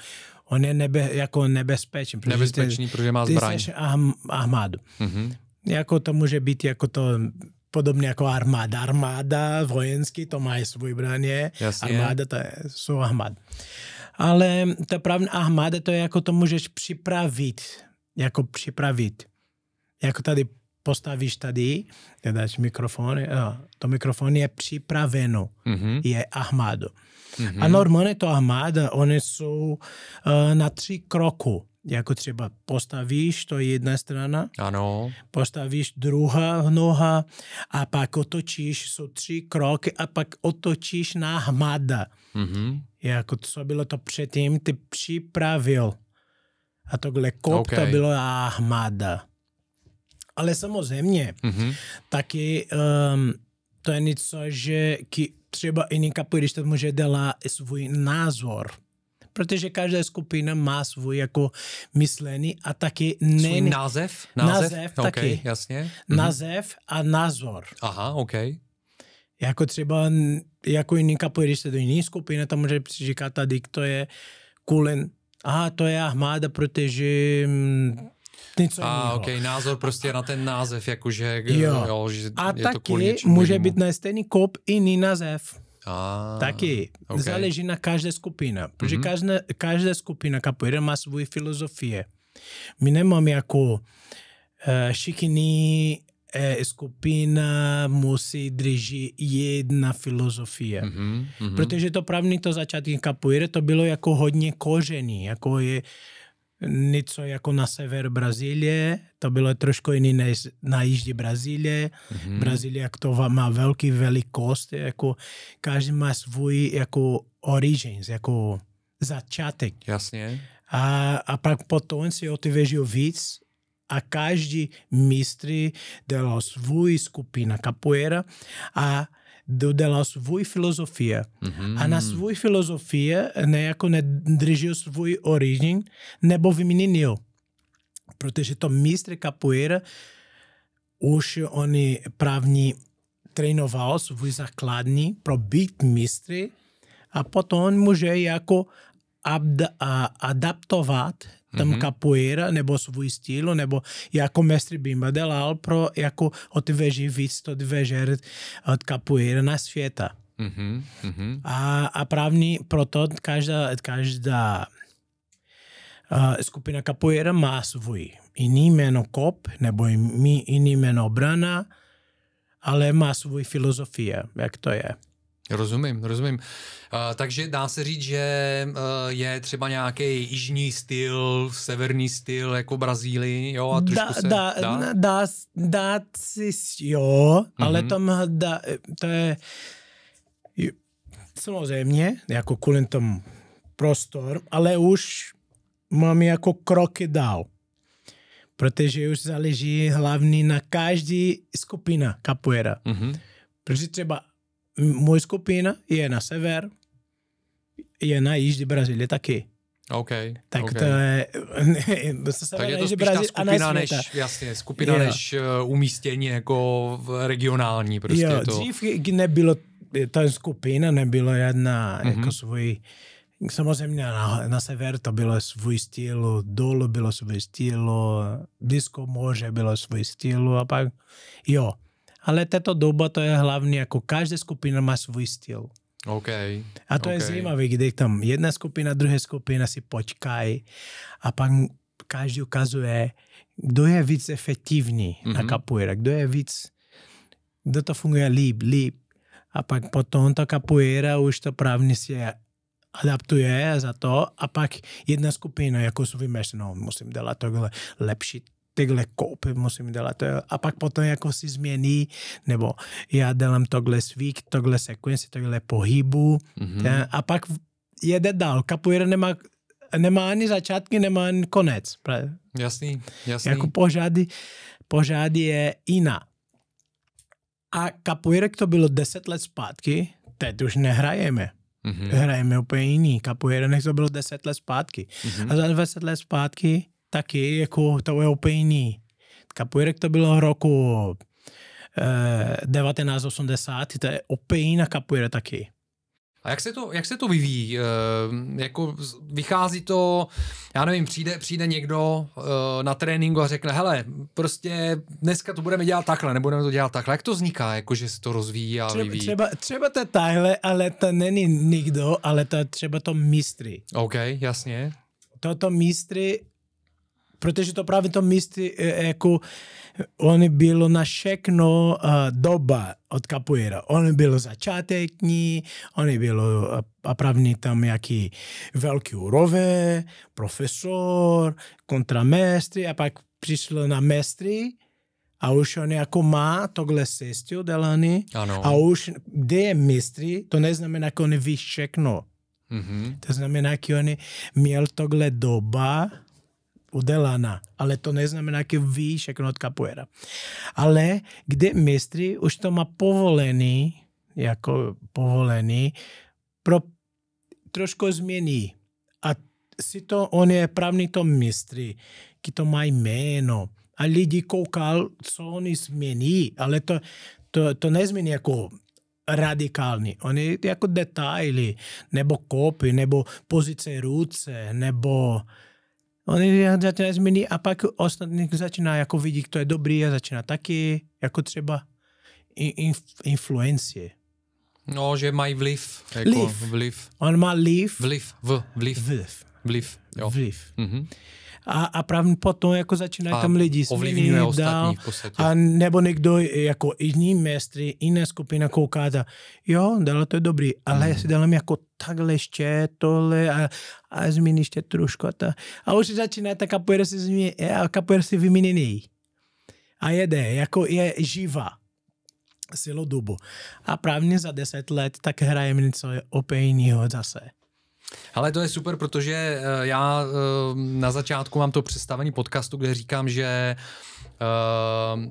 on je nebe, jako nebezpečný. Protože Nebezpečný, ty, protože má zbraň. Ty armádu. Mm-hmm. Jako to může být jako to podobně jako armáda. Armáda, vojenský, to mají svůj braně. Armáda, to je, jsou armáda. Ale ta právě armáda, to je jako to můžeš připravit. Jako připravit. Jako tady postavíš tady, ty dáš mikrofon, a to mikrofon je připraveno, mm-hmm. je armádo. Mm-hmm. A normálně to armáda, oni jsou uh, na tři kroku. Jako třeba postavíš, to je jedna strana, ano. postavíš druhá noha a pak otočíš, jsou tři kroky a pak otočíš na hmada. Mm-hmm. Jako co bylo to předtím, ty připravil. A tohle kopta okay. bylo hmada. Ale samozřejmě, mm-hmm. taky um, to je něco, že ki, třeba i to může dělat svůj názor. Protože každá skupina má svůj jako myslený a taky ne... Svůj název? Název, název okay, taky. jasně. Mhm. Název mm-hmm. a názor. Aha, OK. Jako třeba, jako jiný kapurista do jiné skupiny, tam může říkat tady, to je kulen. Aha, to je Ahmada, protože mm, něco jiného. A, názor prostě na ten název, jakože jo. Jo, že A je taky to kvůli může být na stejný kop i jiný název. Ah, taky okay. záleží na každé mhm. skupina, protože mm-hmm. každá, každá skupina capoeira má svůj filozofie. My nemáme jako eh, všichni uh, skupina musí držet jedna filozofie. Mm-hmm, mm-hmm. Protože to právě to začátky capoeira to bylo jako hodně kožený. jako je uh, něco jako na sever Brazílie, to bylo trošku jiný než na jižní Brazílie. Mm-hmm. Brazílie jak to má velký velikost, jako každý má svůj jako origins, jako začátek. Jasně. A, a pak potom si otevřel víc a každý mistr dělal svůj skupina capoeira a do, de la svůj filozofie. Mm-hmm. A na svůj filozofie nejako nedržil svůj origin nebo vyměnil. Protože to mistr capoeira už oni právní trénoval svůj základní pro být mistry a potom může jako abda, a, adaptovat tam mm-hmm. capoeira, nebo svůj styl, nebo jako mestr Bimba dělal pro jako odveží víc, to odvežer od capoeira na světa. Mm-hmm. A, a právní proto každá, každá uh, skupina capoeira má svůj jiný jméno kop, nebo jiný jméno brana, ale má svůj filozofie, jak to je. Rozumím, rozumím. Uh, takže dá se říct, že uh, je třeba nějaký jižní styl, severní styl, jako Brazílii, jo? A da, se, dá, dá? dá, dá si, jo, mm-hmm. ale mhm. tam eh, da, to je samozřejmě, jako kvůli tomu prostor, ale už mám jako kroky dál. Protože už záleží hlavně na každý skupina capoeira. Mm-hmm. Protože třeba moje skupina je na sever, je na jižní Brazílie taky. OK. Tak okay. to je... se tak je to spíš Brazil, ta skupina než, jasně, skupina jo. než eh, umístění jako regionální prostě jo, to. dřív nebylo, ta skupina nebyla jedna mm-hmm. jako svůj, samozřejmě na, na sever to bylo svůj styl, dolů bylo svůj styl, disco moře bylo svůj styl a pak jo, ale tato doba to je hlavně jako každá skupina má svůj styl. Okay. A to okay. je zajímavé, kde tam jedna skupina, druhá skupina si počkají a pak každý ukazuje, kdo je víc efektivní mm-hmm. na mhm. kapuera. kdo je víc, kdo to funguje líp, líp. A pak potom ta kapuera už to právně se adaptuje za to a pak jedna skupina, jako jsou no musím dělat tohle lepší tyhle koupy musím dělat. A pak potom jako si změní, nebo já dělám tohle svík, tohle sekvenci, tohle pohybu. Mm-hmm. A pak jede dál. Capoeira nemá, nemá ani začátky, nemá ani konec. Jasný, jasný. Jako pořád, pořád je jiná. A capoeira, to bylo 10 let zpátky, teď už nehrajeme. Mm-hmm. Hrajeme úplně jiný. Capoeira, nech to bylo 10 let zpátky. Mm-hmm. A za 20 let zpátky taky jako to je jiný. Kapoeira, to bylo roku eh, 1980, to je úplně jiná kapoeira taky. A jak se to, jak se to vyvíjí? E, jako vychází to, já nevím, přijde, přijde někdo e, na tréninku a řekne, hele, prostě dneska to budeme dělat takhle, nebudeme to dělat takhle. Jak to vzniká, jako že se to rozvíjí a třeba, vyvíjí? Třeba, třeba to tahle, ale to není nikdo, ale to třeba to mistry. OK, jasně. Toto mistry protože to právě to místo, eh, jako oni bylo na všechno uh, doba od capoeira. Oni bylo začáteční, oni bylo eh, a právě tam jaký velký urové, profesor, kontramestry a pak přišlo na mestry, a už on jako má tohle sestio dělaný a už kde je mistry, to neznamená, že on ví všechno. Mm-hmm. To znamená, že on měl tohle doba, udělána, ale to neznamená, že ví všechno od kapoeira. Ale kde mistry už to má povolený, jako povolený, pro trošku změní. A si to, on je právný to mistry, ki to má jméno. A lidi koukal, co oni změní, ale to, to, to nezmění jako radikální. Oni jako detaily, nebo kopy, nebo pozice ruce, nebo uh, Oni začínají změny a pak ostatní začíná jako vidí, kdo je dobrý a začíná taky, jako třeba influencie. No, že mají vliv. Jako vliv. vliv. On má vliv. Vliv. V. Vliv. Vliv. Vliv. Jo. vliv. Mm-hmm a, a právě potom jako začínají tam lidi ovlivňuje ostatní v podstatě. A nebo někdo jako jiní mestry, jiné skupina kouká a jo, dala to je dobrý, ale mm. si dala jako takhle ještě tohle a, a změní ještě trošku a, ta, a už začíná ta kapoeira se změní, a kapoeira se vymění. A jede, jako je živá celou A právě za deset let tak hrajeme něco úplně jiného zase. Ale to je super, protože eh, já eh, na začátku mám to představení podcastu, kde říkám, že eh,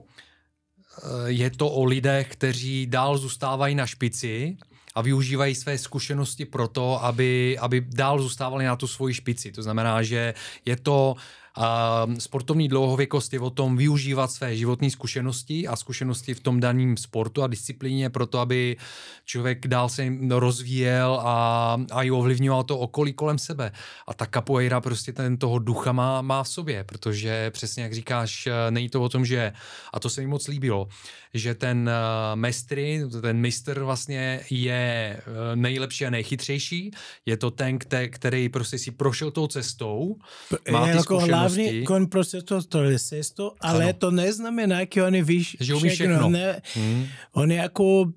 je to o lidech, kteří dál zůstávají na špici a využívají své zkušenosti pro to, aby, aby dál zůstávali na tu svoji špici. To znamená, že je to uh, a sportovní dlouhověkost je o tom využívat své životní zkušenosti a zkušenosti v tom daném sportu a disciplíně to, aby člověk dál se rozvíjel a, a i ovlivňoval to okolí kolem sebe. A ta capoeira prostě ten toho ducha má, má v sobě, protože přesně jak říkáš, není to o tom, že, a to se mi moc líbilo, že ten uh, eh, mestry, ten mistr vlastně je uh, nejlepší a nejchytřejší, je to ten, který prostě si prošel tou cestou, má ty zkušenosti, jako prostě je sesto, ale ano. to neznamená, že oni víš, že umí všechno. všechno. Ne, hmm. On je jako,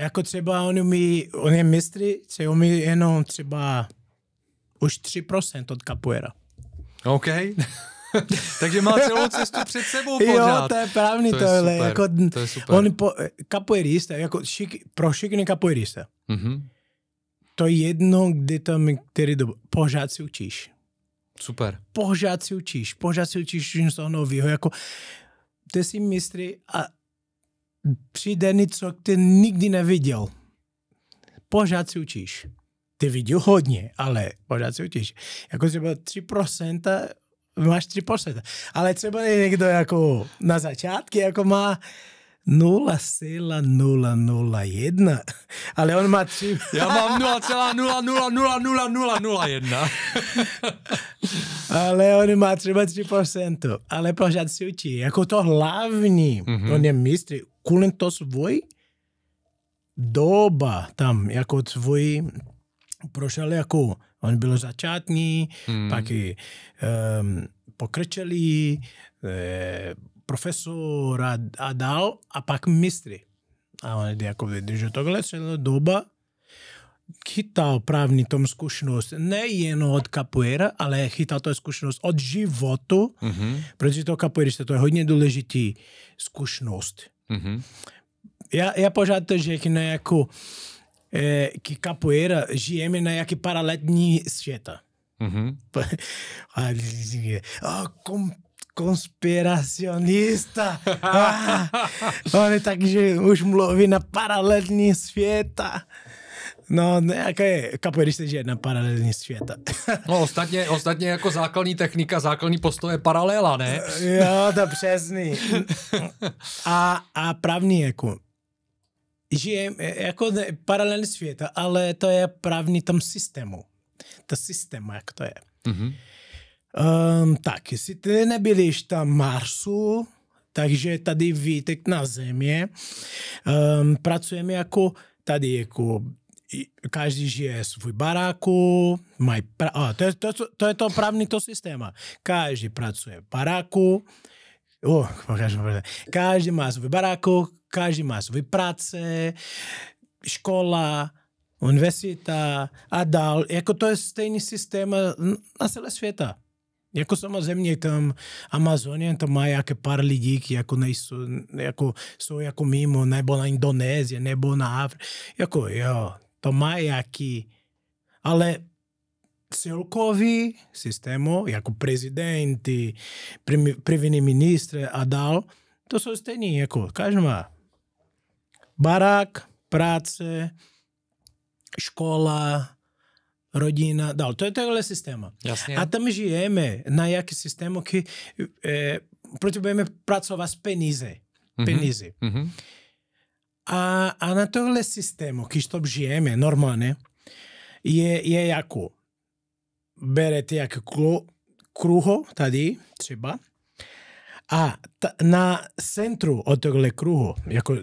jako třeba on umí, on je mistry, třeba umí jenom třeba už 3% od kapuera. OK. Takže má celou cestu před sebou pořád. Jo, to je právný to tohle. Je super, jako, to je super. On po, kapoeirista, jako šik, pro šikný kapoeirista. Mm-hmm. To je jedno, kdy tam, který do pořád si učíš. Super. Pořád si učíš, pořád si učíš něco nového, jako ty si mistry a přijde něco, ty nikdy neviděl. Pořád si učíš. Ty viděl hodně, ale pořád si učíš. Jako třeba 3%, máš 3%. Ale třeba někdo jako na začátku, jako má 0,0001, ale on má tři... Já mám 0,0000001. ale on má třeba 3%, ale pořád si učí. Jako to hlavní, mm-hmm. on je mistr, kvůli to svůj doba tam, jako svůj prošel jako, on byl začátní, mm. pak i um, ehm, pokrčelý, e, eh, profesor dal a pak mistry. A on jako že tohle celá doba chytal právní tom zkušenost nejen od capoeira, ale chytal to zkušenost od životu, mm-hmm. protože to capoeira to je hodně důležitý zkušenost. Mm-hmm. Já, já pořád to řeknu jako, eh, que capoeira žijeme na jaký paralelní světa. Mm-hmm. a, a, konspiracionista. Ah, on je tak, že už mluví na paralelní světa. No, jako je, když žije na paralelní světa. No, ostatně, ostatně jako základní technika, základní postoj je paralela, ne? Jo, to přesný. A, a právní jako. že jako paralelní světa, ale to je právní tam systému. To systém, jak to je. Mm-hmm. Um, tak, jestli nebyli ještě Marsu, takže tady výtek na Země, um, pracujeme jako tady jako každý žije svůj baráku, mají pra... a, to, je, to, to, je to právní to systéma. Každý pracuje v baráku, oh, každý má svůj baráku, každý má svůj práce, škola, univerzita a dál. Jako to je stejný systém na celé světa. Jako samozřejmě tam Amazonie, tam má jaké pár lidí, jako, nejsou, jako jsou jako mimo, nebo na Indonésii, nebo na Afriku, Jako jo, to má jaký. Ale celkový systému, jako prezidenty, první ministr a dál, to jsou stejný, jako každý má barák, práce, škola, rodina, dal. To je takhle systéma. A tam žijeme na jaký systému, kdy e, potřebujeme pracovat s peníze. Mhm. Peníze. Mm-hmm. A, a na tohle systému, když to žijeme normálně, je, je jako berete jak kruho tady třeba a t, na centru od tohle kruhu, jako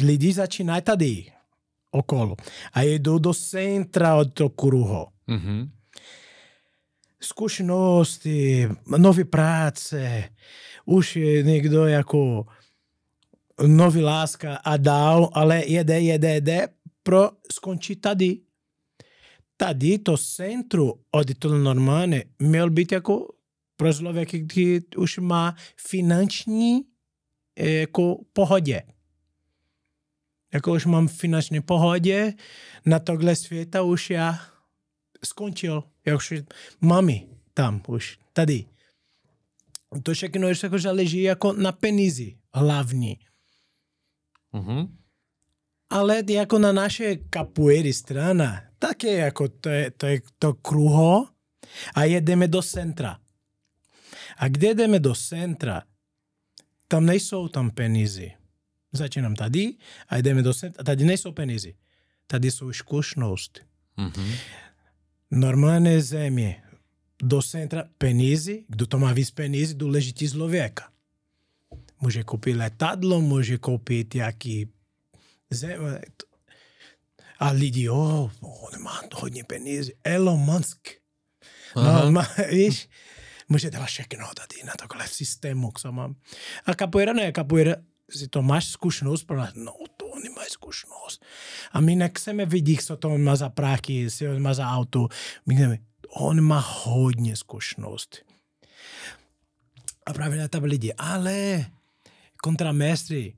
lidi začínají tady okolo a jdou do centra od toho kruhu. Mm-hmm. Zkušenosti, nové práce, už je někdo jako nový láska, a dal, ale jede, jede, jede, pro skončí tady. Tady to centru od toho normálně měl být jako pro člověk, který už má finanční jako pohodě. Jako už mám finanční pohodě, na tohle světa už já skončil, já už mami tam už, tady. To všechno ještě jako leží jako na penízi hlavní. Mm-hmm. Ale jako na naše kapuery strana, také jako to je, to je to kruho a jedeme do centra. A kde jdeme do centra, tam nejsou tam peníze. Začínám tady a jdeme do centra. Tady nejsou peníze. Tady jsou zkušenosti. Mm-hmm. Normane Zemje, do centra Penizi, do Tomavis Penizi, do Legiti Sloveka. Može kupiti letadlo, može kupiti jaki... Zemlje, a ljudi, o, on ima hodně peníze, Elon Musk. No, má, de může dala všechno tady na takhle systému, co mám. A kapoeira ne, kapoeira si to máš zkušenost, protože no, to oni mají zkušenost. A my nechceme vidět, co to on má za práky, co on má za auto. My chceme, on má hodně zkušenost. A právě na tam lidi. Ale kontramestri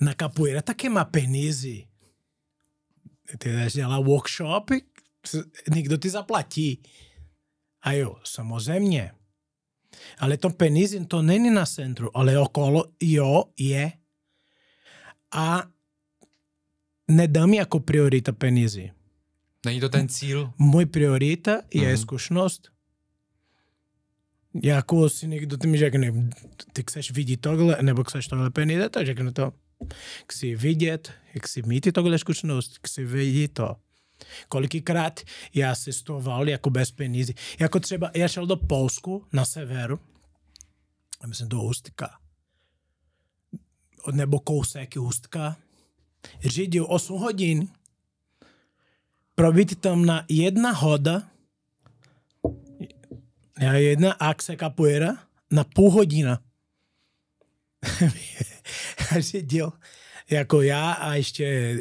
na kapuera, také má peníze. Ty dáš dělat workshopy, někdo ti zaplatí. A jo, samozřejmě. Ale to peníze to není na centru, ale okolo jo je. A nedám jako priorita peníze. Není to ten cíl? Můj priorita je mm-hmm. zkušenost. Jako si někdo mi řekne, ty chceš vidět tohle, nebo chceš tohle peníze, tak řeknu to. Chci vidět, chci mít tohle zkušenost, chci vidět to. Kolikrát já cestoval jako bez penízy. Jako třeba já šel do Polsku na severu, myslím do Ústka, nebo kousek Hustka. řídil 8 hodin, probít tam na jedna hoda, jedna akce kapuera na půl hodina. řídil jako já a ještě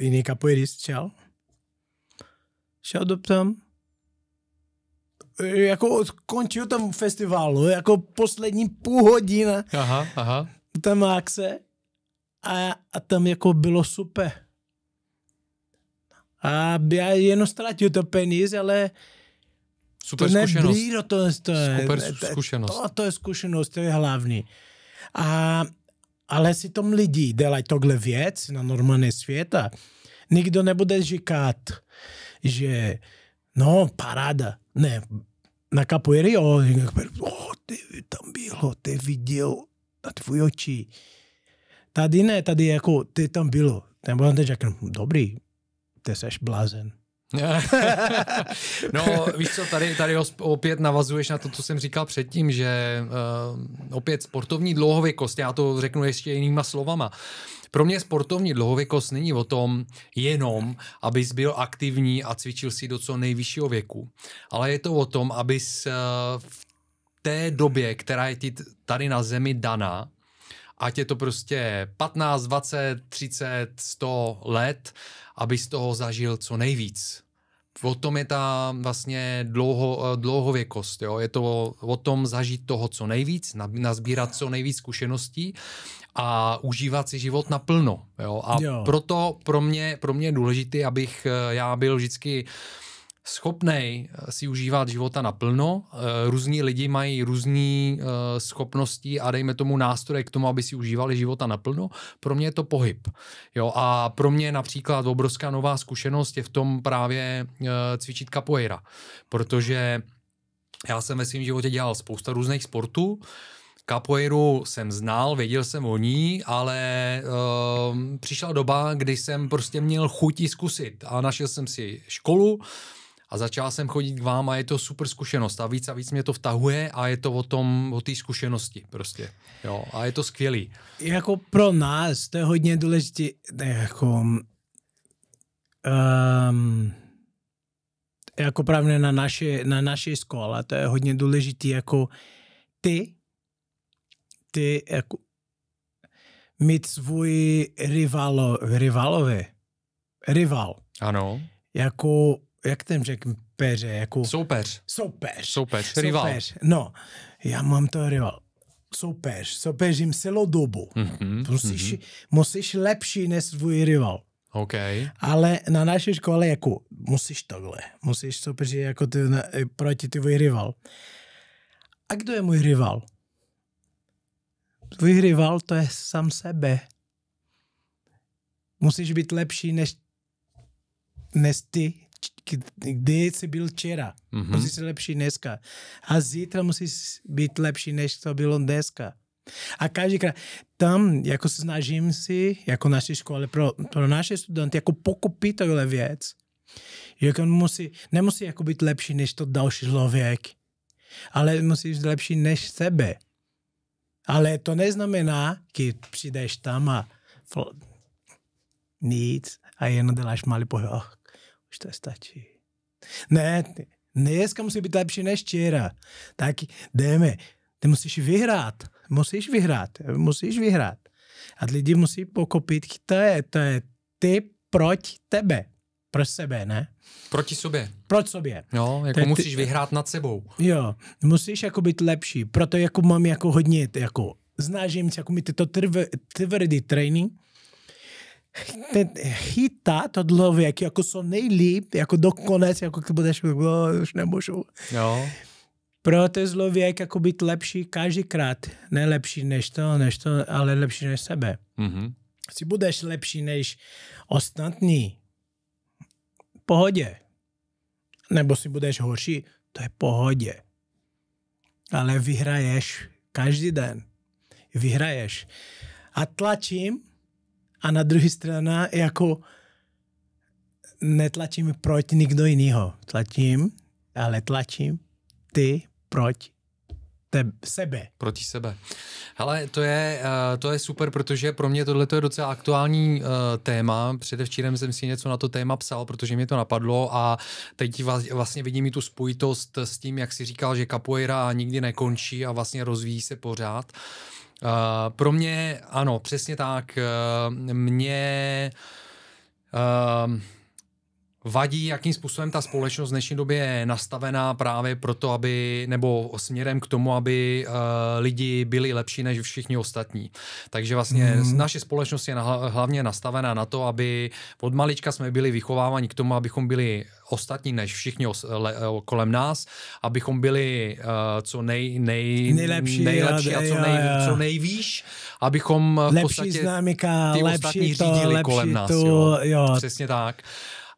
jiný kapuerist čel și adoptăm e, jako končil tam festivalu, no, jako poslední půl hodina aha, aha. tam akce a, a tam jako bylo super. A já jenom ztratil to peníze, ale super to zkušenost. Nebrýro, to, to, super zkušenost. To, to je zkušenost, to je hlavní. A, ale si tom lidi dělají tohle věc na normální světa. Nikdo nebude říkat, že no, paráda. Ne, na kapoeira jo. Oh, ty tam bylo, ty viděl na tvůj oči. Tady ne, tady jako ty tam bylo. Ten byl ten řekl, dobrý, ty seš blázen. no, víš co, tady, tady opět navazuješ na to, co jsem říkal předtím, že uh, opět sportovní dlouhověkost, já to řeknu ještě jinýma slovama. Uh, pro mě sportovní dlouhověkost není o tom jenom, abys byl aktivní a cvičil si do co nejvyššího věku, ale je to o tom, abys eh, v té době, která je ti tady na zemi daná, ať je to prostě 15, 20, 30, 100 let, abys toho zažil co nejvíc o tom je ta vlastně dlouho, dlouhověkost. Jo? Je to o tom zažít toho co nejvíc, nazbírat co nejvíc zkušeností a užívat si život naplno. Jo? A jo. proto pro mě, pro mě je důležité, abych já byl vždycky uh, schopný eh, si užívat života naplno. Eh, různí lidi mají různé eh, schopnosti a dejme tomu nástroje k tomu, aby si užívali života naplno. Pro mě je to pohyb. Jo, a pro mě například obrovská nová zkušenost je v tom právě cvičit capoeira, protože já jsem ve svém životě dělal spousta různých sportů, Capoeiru jsem znal, věděl jsem o ní, ale e, přišla doba, kdy jsem prostě měl chuť zkusit a našel jsem si školu, a začal jsem chodit k vám a je to super zkušenost a víc a víc mě to vtahuje a je to o tom, o té zkušenosti prostě. Jo, a je to skvělý. Jako pro nás to je hodně důležité, jako um, jako právě na naše, na naší škole, to je hodně důležité, jako ty, ty jako mít svůj rivalo, rivalové, rival. Ano. Jako jak ten řekl, peře, jako... Soupeř. Soupeř. Soupeř, rival. Soupeř. No, já mám to rival. Soupeř, soupeřím celou dobu. Mm-hmm, musíš, mm-hmm. musíš lepší než svůj rival. Okay. Ale na naší škole jako musíš tohle, musíš soupeřit jako ty, na, proti tvůj rival. A kdo je můj rival? Tvůj rival to je sám sebe. Musíš být lepší než, než ty kde jsi byl včera, mm-hmm. musíš se lepší dneska. A zítra musíš být lepší, než to bylo dneska. A každýkrát tam, jako se snažím si, jako naše škole, pro, pro naše studenty, jako pokupit tohle věc, on jako musí, nemusí jako být lepší než to další člověk, ale musí být lepší než sebe. Ale to neznamená, když přijdeš tam a nic a jenom děláš malý pohyb už to stačí. Ne, dneska musí být lepší než včera. Tak jdeme. Ty musíš vyhrát. Musíš vyhrát. Musíš vyhrát. A lidi musí pokopit, to je, to je ty proti tebe. Pro sebe, ne? Proti sobě. Proč sobě. Jo, jako tak musíš ty... vyhrát nad sebou. Jo, musíš jako být lepší. Proto jako mám jako hodně, jako snažím se jako mi to tvrdý trv, chytá to člověk jako co nejlíp, jako dokonec, jako když budeš, no, už nemůžu. Jo. Pro ten zlověk jako být lepší každýkrát. Ne lepší než to, než to, ale lepší než sebe. Mm-hmm. Si budeš lepší než ostatní, pohodě. Nebo si budeš horší, to je pohodě. Ale vyhraješ každý den. Vyhraješ. A tlačím a na druhé strana jako netlačím proč nikdo jinýho. Tlačím, ale tlačím ty proč te, sebe. Proti sebe. Hele, to je, eh, to je super, protože pro mě tohle je docela aktuální eh, téma. Předevčírem jsem si něco na to téma psal, protože mě to napadlo a teď vlastně vidím i tu spojitost s tím, jak si říkal, že kapoeira nikdy nekončí a vlastně rozvíjí se pořád. Uh, Uh, pro mě, ano, přesně tak. Uh, mě... Uh, vadí, jakým způsobem ta společnost v dnešní době je nastavená právě proto, aby, nebo směrem k tomu, aby uh, lidi byli lepší než všichni ostatní. Takže vlastně mm naše společnost je na, hlavně nastavená na to, aby od malička jsme byli vychováváni k tomu, abychom byli ostatní než všichni os, le, kolem nás, abychom byli uh, co nej, nej, nejlepší, nejlepší a, co, nej, a, co nejvýš, abychom v lepší podstatě známika, ty lepší ostatní to, řídili lepší kolem nás. jo. jo. Přesně tak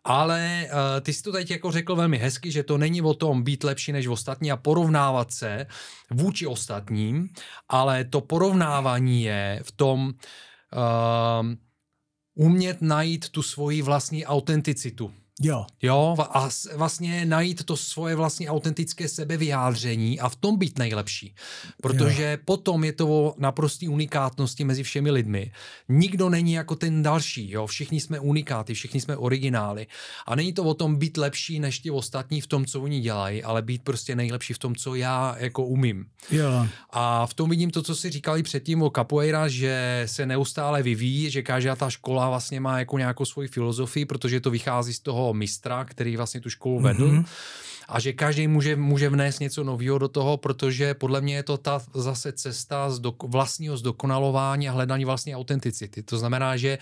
ale uh, ty jsi to teď jako řekl velmi hezky, že to není o tom být lepší než ostatní a porovnávat se vůči ostatním, ale to porovnávání je v tom uh, umět najít tu svoji vlastní autenticitu Jo. Jo, a vlastně najít to svoje vlastně autentické sebevyjádření a v tom být nejlepší. Protože jo. potom je to naprostý unikátnosti mezi všemi lidmi. Nikdo není jako ten další, jo. Všichni jsme unikáty, všichni jsme originály. A není to o tom být lepší než ti ostatní v tom, co oni dělají, ale být prostě nejlepší v tom, co já jako umím. Jo. A v tom vidím to, co si říkali předtím o capoeira, že se neustále vyvíjí, že každá ta škola vlastně má jako nějakou svoji filozofii, protože to vychází z toho toho mistra, který vlastně tu školu vedl. Mm-hmm. A že každý může, může vnést něco nového do toho, protože podle mě je to ta zase cesta z do, vlastního zdokonalování a hledání vlastní autenticity. To znamená, že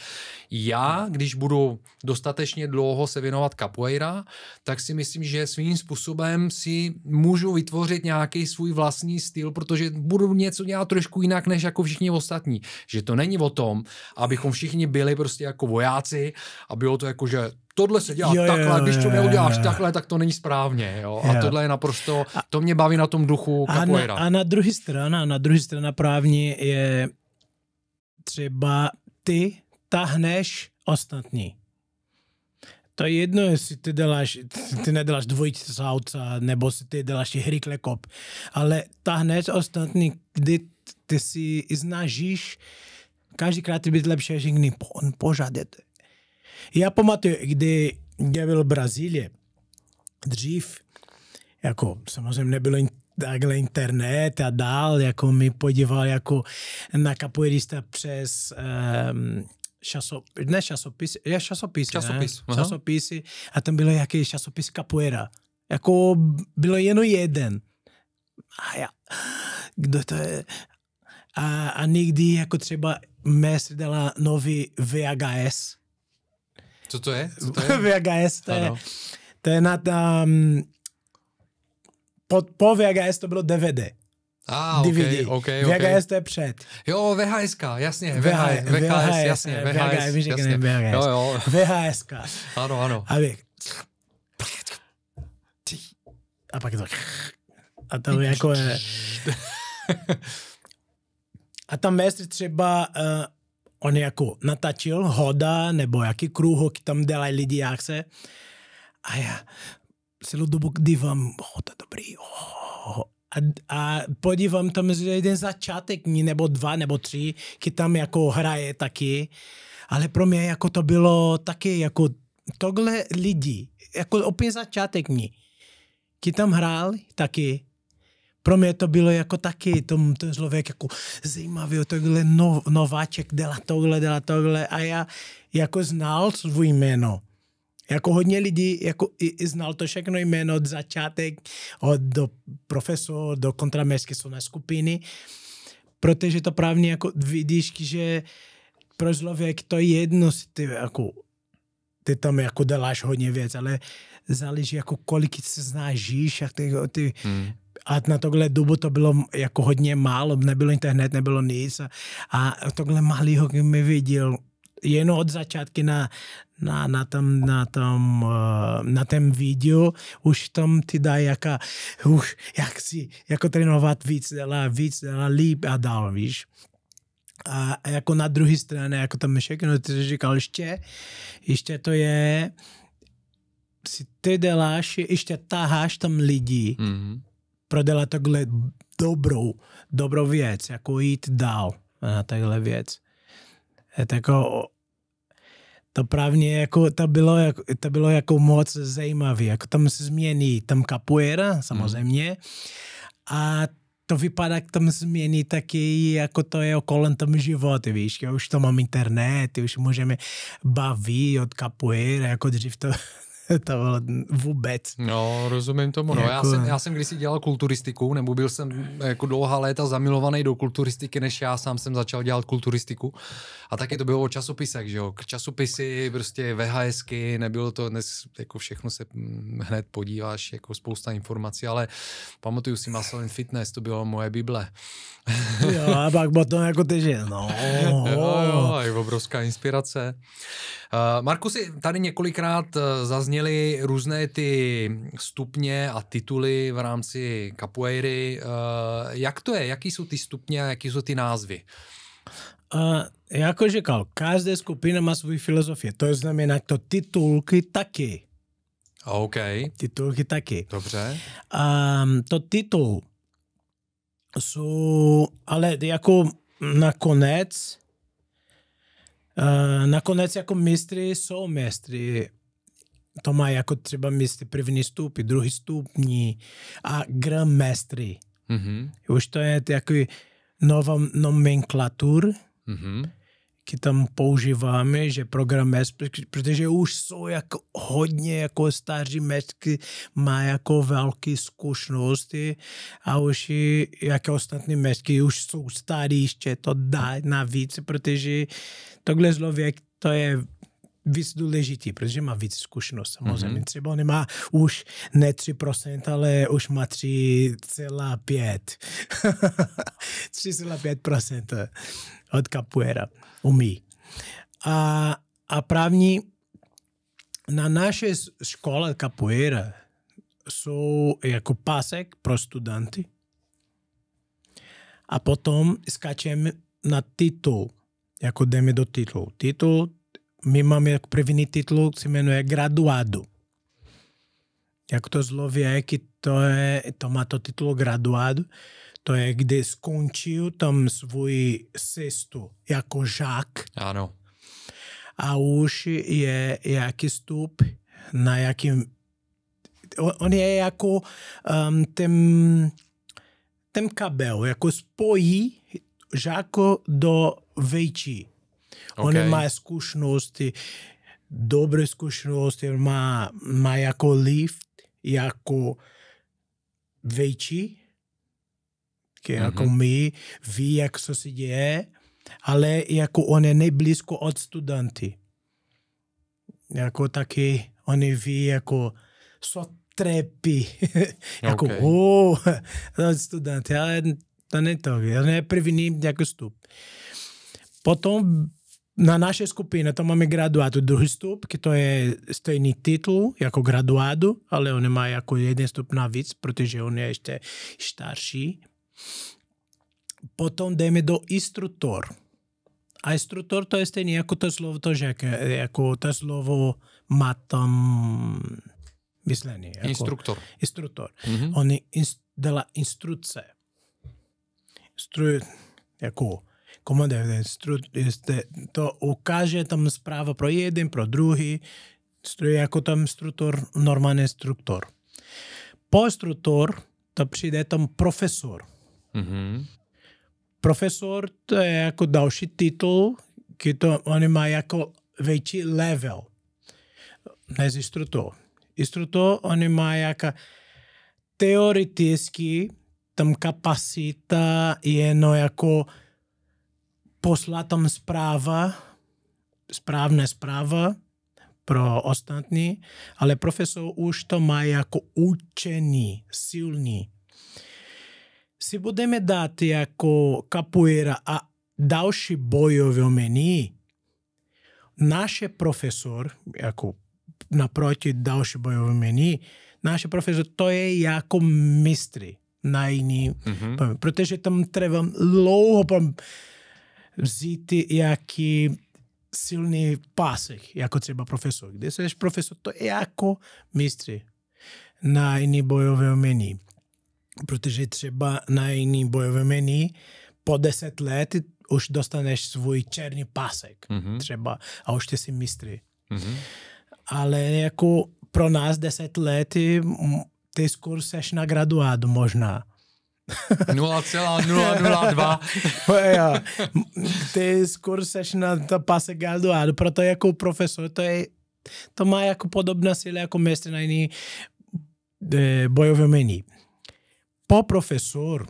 já, když budu dostatečně dlouho se věnovat capoeira, tak si myslím, že svým způsobem si můžu vytvořit nějaký svůj vlastní styl, protože budu něco dělat trošku jinak než jako všichni ostatní. Že to není o tom, abychom všichni byli prostě jako vojáci a bylo to jako, že tohle se dělá jo, takhle, jo, když to neuděláš jo, jo. takhle, tak to není správně. Jo? A jo. tohle je naprosto, to mě baví na tom duchu capoeira. A na, a na druhé straně, na druhé straně právní je třeba ty tahneš ostatní. To je jedno, jestli ty děláš, ty neděláš dvojici z auta, nebo si ty děláš hrykle kop, ale tahneš ostatní, kdy ty si znažíš, každýkrát být lepší, že jiný. On požadete. Já pamatuju, kdy já byl v Brazílii, dřív, jako samozřejmě nebylo takhle internet a dál, jako mi podíval jako na kapoeirista přes um, časop, ne časopis, je časopis, časopis, ne? časopisy a tam bylo jaký časopis kapoeira. Jako bylo jenom jeden. A já, kdo to je? A, a nikdy jako třeba mě dala nový VHS, co to je? Co to je? VHS, to je, to je na um, po, po VHS to bylo DVD. Ah, DVD. Okay, okay, VHS okay. to je před. Jo, VHS, jasně. VHS, VHS, VHS jasně. VHS, VHS, VHS, jasně. VHS. VHS, VHS. Ano, ano. A vy... A pak to... A tam jako je... A tam mestr třeba uh, on jako natačil hoda nebo jaký kruhok tam dělají lidi, jak se. A já celou dobu dívám, oh, to je dobrý, oh. A, a podívám tam, že jeden začátek, nebo dva, nebo tři, kdy tam jako hraje taky. Ale pro mě jako to bylo taky jako tohle lidi, jako opět začátek mě, Kdy tam hrál taky, pro mě to bylo jako taky, tom, ten člověk jako zajímavý, tohle no, nováček, dělá tohle, dělá tohle a já jako znal svůj jméno. Jako hodně lidí jako i, i znal to všechno jméno od začátek, od do profesor, do kontraměstské silné skupiny, protože to právě jako vidíš, že pro člověk to je jedno, ty, jako, ty tam jako děláš hodně věc, ale záleží jako kolik se žíš, jak ty, ty hmm a na tohle dobu to bylo jako hodně málo, nebylo internet, nebylo nic a, a tohle malýho mi viděl jen od začátku na, na, na, tom, na, tom, eh, na tom videu, už tam ti dá jaká, už jak si, jako trénovat víc, dělá víc, dělá líp a dál, víš. A, a jako na druhé straně, jako tam všechno, ty říkal ještě, ještě to je, si ty děláš, ještě taháš tam lidi, mm-hmm prodala takhle dobrou, dobrou věc, jako jít dál na takhle věc. Je eh, to jako, to právně jako, to bylo, jako, to bylo jako moc zajímavé, jako tam se změní, tam capoeira samozřejmě a to vypadá, jak tam změní taky, jako to je kolem tam život, víš, já už to mám internet, už můžeme bavit od capoeira, jako dřív to To bylo vůbec. No, rozumím tomu. No. Jako... Já, jsem, já jsem kdysi dělal kulturistiku, nebo byl jsem jako dlouhá léta zamilovaný do kulturistiky, než já sám jsem začal dělat kulturistiku. A taky to bylo o časopisech, že jo. Časopisy, prostě VHSky, nebylo to dnes, jako všechno se mm, hned podíváš, jako spousta informací, ale pamatuju si Muscle Fitness, to bylo moje Bible. jo, a pak to jako ty, že no. jo, jo, je obrovská inspirace. Uh, si tady několikrát eh, zazněl měli různé ty stupně a tituly v rámci capoeiry. Eh, jak to je? Jaký jsou ty stupně a jaký jsou ty názvy? Uh, jako říkal, každá skupina má svůj filozofii. To znamená, to titulky taky. OK. Titulky taky. Dobře. Um, to titul jsou, ale jako nakonec, uh, eh, nakonec jako mistry jsou mistry to má jako třeba místy první stupy, druhý stupní a gramestry. Mm-hmm. Už to je takový nová nomenklatur, mm-hmm. ki tam používáme, že program protože už jsou jako hodně jako staří mestky, má jako velké zkušenosti a už i jako ostatní mestky už jsou starý, ještě to dá navíc, protože tohle zlověk, to je víc důležitý, protože má víc zkušenost samozřejmě. Mm-hmm. Třeba nemá už ne 3%, ale už má 3,5. 3,5% od capoeira umí. A, a právní na naše škole capoeira jsou jako pásek pro studenty. A potom skáčeme na titul, jako jdeme do titulu. Titul my máme první titul, se jmenuje Graduado. Jak to zlověky, to, je, to má to titul Graduado. To je, kdy skončil tam svůj cestu jako žák. Ano. A už je jaký stup, na jakým... On, on je jako um, ten, ten kabel, jako spojí žáko do větší Okay. On ima izkušenosti, dobre izkušenosti, ima, ima jako lift, jako větší, mhm. jako mm-hmm. my, ví, jak co se děje, ale jako on je nejblízko od studenty. Jako taky oni ví, jako co trepí. jako, okay. oh, studenty, ale to není to, on je první jako stup. Potom na našej skupine tam máme graduátu druhý stup, který to je stejný titul jako graduádu, ale on má jako jeden stup navíc, protože on je ještě starší. Potom jdeme do instruktor. A instruktor to je stejný jako to slovo, to řek, jako to slovo má tam myslení. Jako, instruktor. Instruktor. Mm-hmm. On inst, dala instrukce. Instru, jako to то tam správa pro jeden, pro druhý. другий, jako tam struktur, normální struktur. Po struktur to přijde tam profesor. Mm-hmm. Profesor to je jako další titul, který to oni mají jako větší level než instruktor. Instruktor oni mají jako teoreticky tam kapacita je no jako poslat tam zpráva, správná zpráva pro ostatní, ale profesor už to má jako učení, silný. Si budeme dát jako kapuera a další bojové umení, náš profesor, jako naproti další bojové umení, náš profesor to je jako mistry na jiný, mm-hmm. protože tam treba dlouho vzít jaký silný pásek, jako třeba profesor. Když jsi profesor, to je jako mistři na jiný bojové umění. Protože třeba na jiný bojové umění po deset let už dostaneš svůj černý pásek mm-hmm. třeba a už ty jsi mistry. Mm-hmm. Ale jako pro nás deset let ty skoro seš na graduádu možná. 0,002. ja. Eh, te skoro seš na ta pasek graduado, proto jako profesor to je to má jako podobná síla jako mestr na jiný de, bojové mení. Po profesor,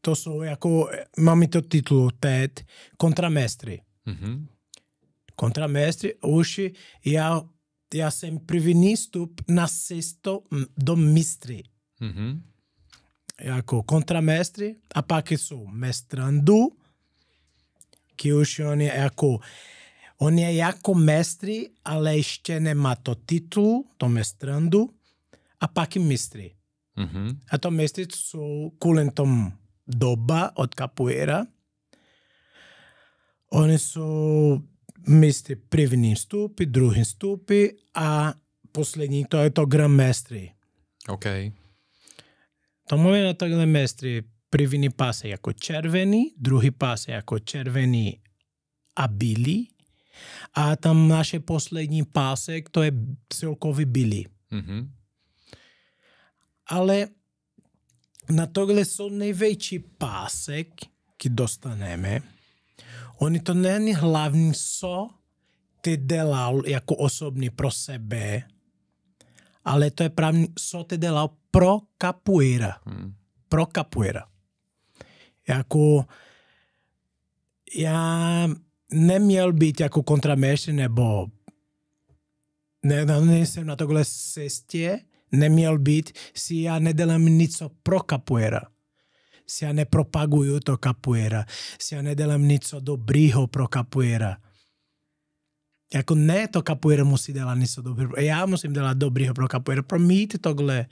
to jsou jako, máme to titul TED, kontramestry. Mm-hmm. Kontramestry, už já, já jsem první stup na cesto mm, do mistry. mm-hmm. Jako kontramestre, a pak jsou mestrandu, ki už on je jako, on je jako mestry, ale ještě nemá to titul, to mestrandu, a pak mistry. Mm-hmm. A to mistry jsou kvůli tomu doba od capoeira. Oni jsou mistry první stupy, druhý stupy a poslední to je to grand mestry. Okay. Tomové na takhle mestri první je jako červený, druhý je jako červený a bílý. A tam naše poslední pásek, to je celkový bílý. Mm-hmm. Ale na tohle jsou největší pásek, který dostaneme. Oni to není hlavní, co ty dělal jako osobní pro sebe, ale to je právě, sote de dělal pro capoeira. Hmm. Pro capoeira. Jako já neměl být jako kontramestr nebo ne, no, nejsem na tohle cestě, neměl být, si já nedělám nic pro capoeira. Si já nepropaguju to capoeira. Si já nedělám nic dobrýho pro capoeira jako ne to capoeira musí dělat něco dobrého. Já musím dělat dobrýho pro capoeira, pro mít takhle,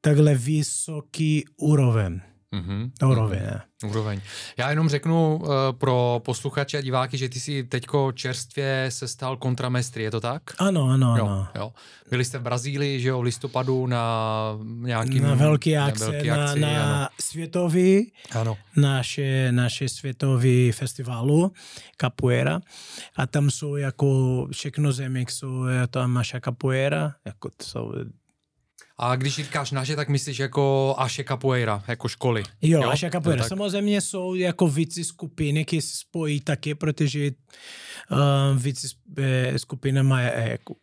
takhle vysoký úroveň. Mm-hmm. Úroveň. Mm-hmm. Úroveň. Já jenom řeknu uh, pro posluchače a diváky, že ty jsi teďko čerstvě se stal kontramestry, je to tak? Ano, ano, jo, ano. Jo. Byli jste v Brazílii, že jo, v listopadu na nějaký... Na velký akce, na, velký akci, na, na ano. světový, ano. Naše, naše světový festivalu capoeira a tam jsou jako všechno země, jsou tam naša capoeira, jako jsou a když říkáš naše, tak myslíš jako Aše Capoeira, jako školy. Jo, jo? Aše Capoeira. No, tak... Samozřejmě jsou jako více skupiny, které se spojí taky, protože uh, eh, více eh, skupina má eh, jako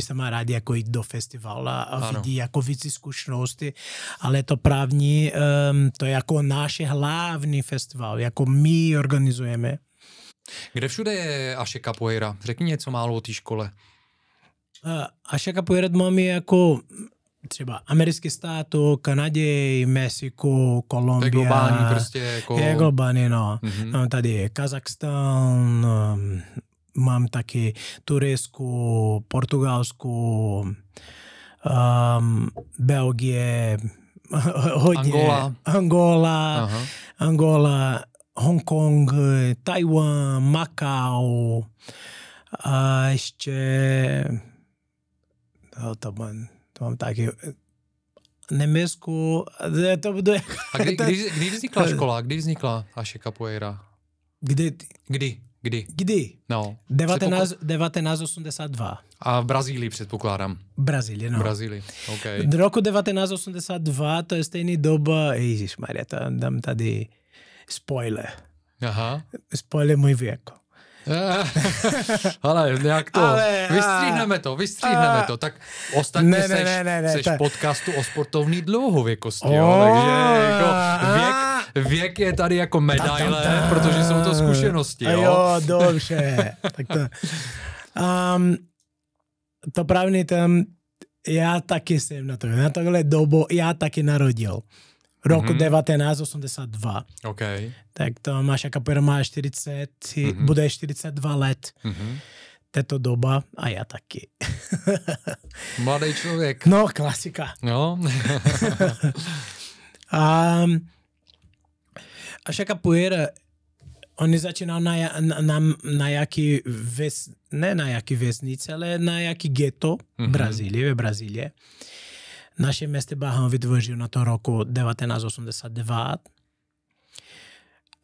se má rádi jako jít do festivalu a ano. vidí jako více zkušenosti, ale to právní, um, to je jako náš hlavní festival, jako my organizujeme. Kde všude je Aše Capoeira? Řekni něco málo o té škole. Așa că pojedmám je jako třeba americký stát, Kanadě, Mexiko, Kolumbia. To je globální prostě jako... Je globální, no. Mm-hmm. Mám tady Kazachstán, um, mám taky Turisku, Portugalsku, um, Belgie, hodně. Angola. Angola, Angola, Hongkong, Taiwan, Macau, a ještě to mám, taky eh, Nemecku, eh, to bude... A kdy, kdy, kdy vznikla škola, kdy vznikla Aše Capoeira? Kdy? Kdy? Kdy? Kdy? No. 19, Předpokl... 1982. A v Brazílii předpokládám. Brazílii, no. Brazílii, OK. Do roku 1982, to je stejný doba, ježišmarja, tam dám tady spoiler. Aha. Spoiler můj věk. Ale nějak to, Ale, vystříhneme to, vystříhneme a... to. Tak ostatně ne, seš, ne, ne, ne, seš ta... podcastu o sportovní dlouhověkosti, Oh, jo, takže jako věk, věk je tady jako medaile, ta, ta, ta. protože jsou to zkušenosti, jo. jo, dobře, tak to. Um, to právě tam, já taky jsem na to, na tohle dobu, já taky narodil roku mm-hmm. 1982. Okay. Tak to Maša Kapera má 40, mm-hmm. bude 42 let. Mm-hmm. Tato doba a já taky. Mladý člověk. No, klasika. No. a, a Šaka Shakapuera, on začínal na, na, na, na jaký ves, ne na jaký vesnici, ale na jaký ghetto v mm-hmm. Brazílii, ve Brazílii. Naše městě byl vytvořil na to roku 1982.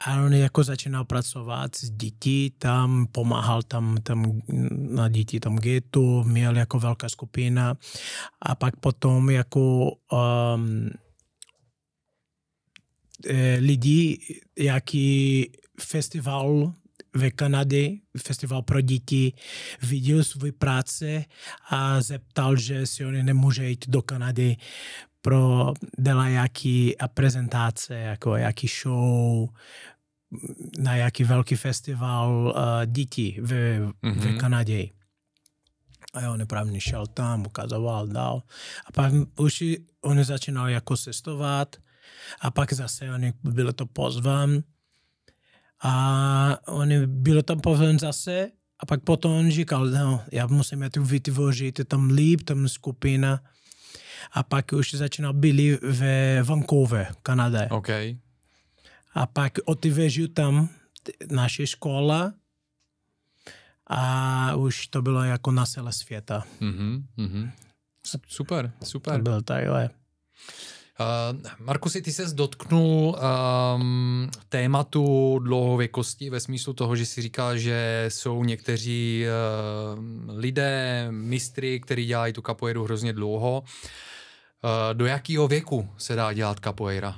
A on jako začínal pracovat s dětí tam, pomáhal tam, tam na děti tam getu, měl jako velká skupina. A pak potom jako um, eh, lidi, jaký festival ve Kanady, festival pro děti, viděl svůj práce a zeptal, že si on nemůže jít do Kanady pro dělat jaký prezentace, jako jaký show, na jaký velký festival uh, eh, dětí v, mm-hmm. v Kanadě. A jo, nepravně šel tam, ukazoval, dal. A pak už oni začínali jako cestovat a pak zase oni byl to pozván a oni, bylo tam potom zase a pak potom říkal, no, já musím tu vytvořit tam líp, tam skupina. A pak už začínal byli ve Vancouver, Kanadě. Okay. A pak otevřil tam naše škola a už to bylo jako na celé světa. Mm-hmm, mm-hmm. Super, super. To bylo takhle. Eh, Markusy, ty se dotknul um, tématu dlouhověkosti ve smyslu toho, že si říká, že jsou někteří uh, lidé, mistry, kteří dělají tu kapoeiru hrozně dlouho. Uh, do jakého věku se dá dělat kapoeira?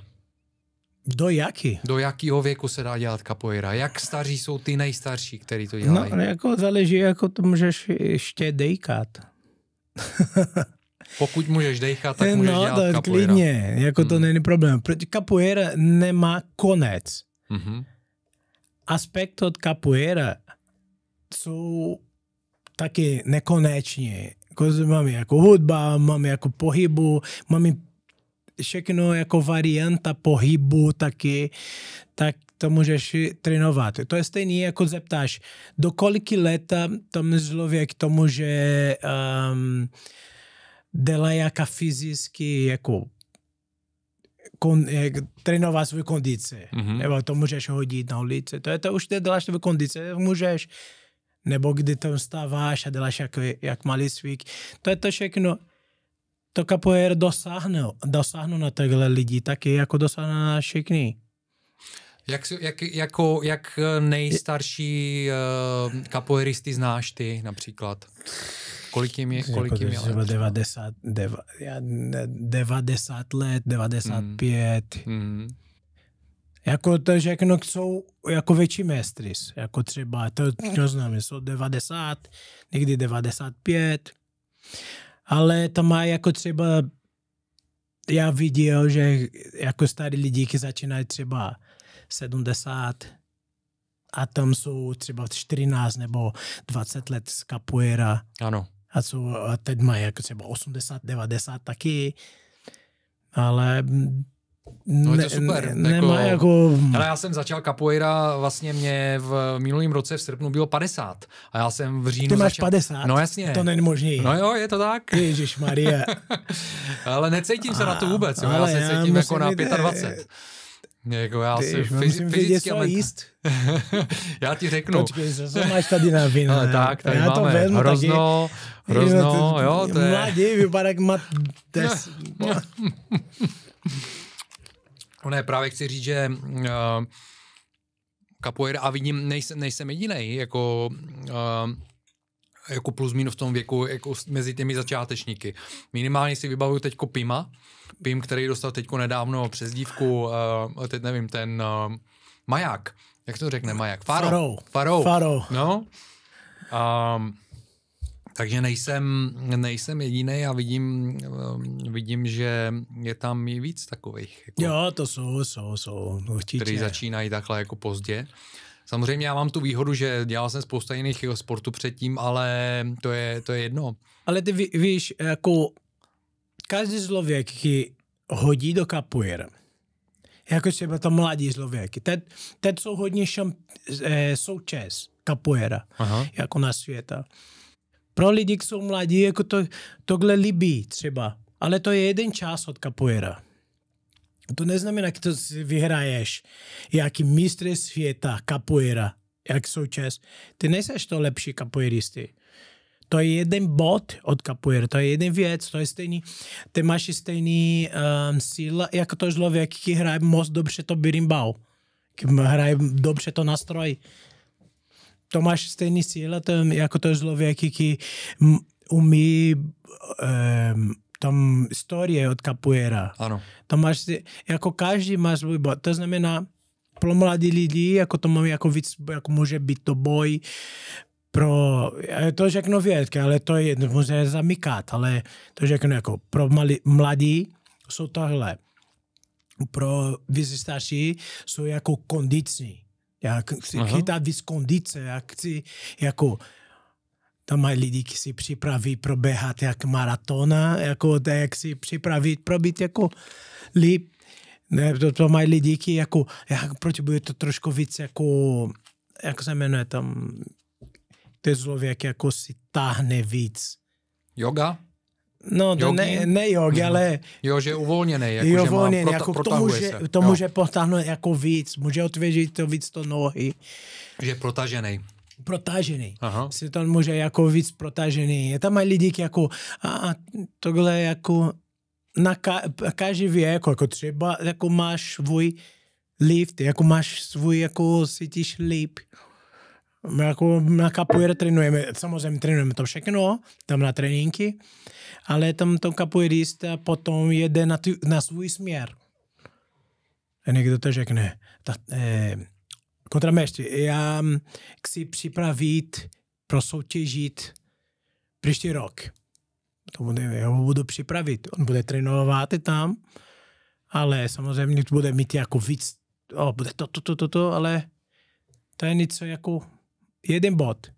Do jaký? Do jakého věku se dá dělat kapoeira? Jak staří jsou ty nejstarší, kteří to no, dělají? No, jako záleží, jako to můžeš ještě dejkat. Pokud můžeš dechat, tak můžeš no, dělat tak kapoeira. klidně, jako mm. to hmm. není problém. Kapoeira nemá konec. Mm-hmm. Aspekt od kapoeira jsou taky nekoneční. Jako máme jako hudba, máme jako pohybu, máme všechno jako varianta pohybu taky, tak to můžeš trénovat. To je stejné, jako zeptáš, do koliky leta tam člověk to může um, ehm, делајака физиски jako kon, е, тренова svůj kondice. Mm-hmm. Ева, то можеш ходить на улице. То е už ty děláš svoje kondice, můžeš. Nebo kdy tam stáváš a děláš jak, jak malý svík. To je to všechno. To kapoér dosáhne, dosáhne na takhle lidi, taky, jako dosáhne na všechny. Jak, jak, jako, jak eh, nejstarší uh, eh, kapoeristy znáš ty například? Kolik jim je? Kolik jim je let? 90, deva, 90 let, 95. Mm. Mm. Jako to všechno jsou jako větší mestry. Jako třeba, to, to znám, jsou 90, někdy 95. Ale to má jako třeba, já viděl, že jako starý lidi začínají třeba 70, a tam jsou třeba 14 nebo 20 let z kapuera. Ano a, co, a teď mají jako třeba 80, 90 taky, ale No je to super. Ne, jako, jako... Ale já jsem začal capoeira, vlastně mě v minulém roce v srpnu bylo 50 a já jsem v říjnu Ty máš začal... 50? No jasně. To není možný. No jo, je to tak. Ježíš Maria. ale necítím se a, na to vůbec, jo. já já se já cítím jako na 25. Jde. Jako já si Ty, fyz, fyzicky a jíst. já ti řeknu. Počkej, co máš tady na vinu. Ale tak, tady já máme to hrozno, taky, hrozno, to, jo, to je... Mladý vypadá jak má Des... ne, právě chci říct, že uh, eh, kapoeira, a vidím, nejsem, nejsem jediný, jako... Uh, jako plus minus v tom věku, jako mezi těmi začátečníky. Minimálně si vybavuju teď Pima, Vím, který dostal teďko nedávno přezdívku, uh, teď nevím, ten uh, maják. Jak to řekne maják? Faro. Faro. Faro. Faro. No. Um, takže nejsem, nejsem jediný a vidím, ehm, vidím, že je tam i víc takových. Jako, jo, to jsou, jsou, jsou, určitě. Který začínají takhle jako pozdě. Samozřejmě já mám tu výhodu, že dělal jsem spousta jiných sportů předtím, ale to je, to je jedno. Ale ty ví, víš, jako každý člověk, který hodí do capoeira, jako třeba to mladí člověky, teď, teď jsou hodně šam, jsou eh, součást capoeira Aha. jako na světa. Pro lidi, kteří jsou mladí, jako to, tohle líbí třeba, ale to je jeden čas od capoeira. To neznamená, že to vyhraješ, jaký mistr světa capoeira, jak součas, Ty nejseš to lepší kapoeiristy. To je jeden bod od kapuery, to je jeden věc, to je stejný, ty máš stejný um, ehm, síl, jako to člověk, který hraje moc dobře to birimbau, hraje dobře to nastroj. To máš stejný síl, to, jako to člověk, který umí um, tam historie od kapuera. Ano. To máš, jako každý má svůj bod. To znamená, pro mladí lidi, jako to mám jako víc, jako může být to boj, pro, to řeknu vědky, ale to je, může zamykat, ale to řeknu jako pro mali, mladí jsou tohle. Pro starší jsou jako kondiční. Jak chci Aha. chytat víc kondice, jak chci jako tam mají lidi, kteří si připraví proběhat jak maratona, jako jak si připraví probít jako líp. Ne, to, to mají lidi, kteří jako, jak, proč bude to trošku víc jako, jak se jmenuje tam, jako si táhne víc. Yoga? No, to ne, ne jogi, hmm. ale... Jo, že je uvolněný. Jako, je uvolněný, že má, jako prota- to, může, se. to může potáhnout jako víc, může otvěřit to víc to nohy. Že je protažený. Protažený. Aha. Si to může jako víc protažený. Je tam lidi jako, a, a tohle jako na ka, každý věk, jako, jako třeba jako máš svůj lift, jako máš svůj, jako cítíš líp jako na jako kapujer trénujeme, samozřejmě trénujeme to všechno, tam na tréninky, ale tam to kapujerista potom jede na, ty, na svůj směr. A někdo to řekne. Ta, eh, kontraměstři, já chci připravit, pro soutěžit příští rok. To bude, já ho budu připravit. On bude trénovat tam, ale samozřejmě bude mít jako víc, o, bude to, to, to, to, to ale to je něco jako jeden bod.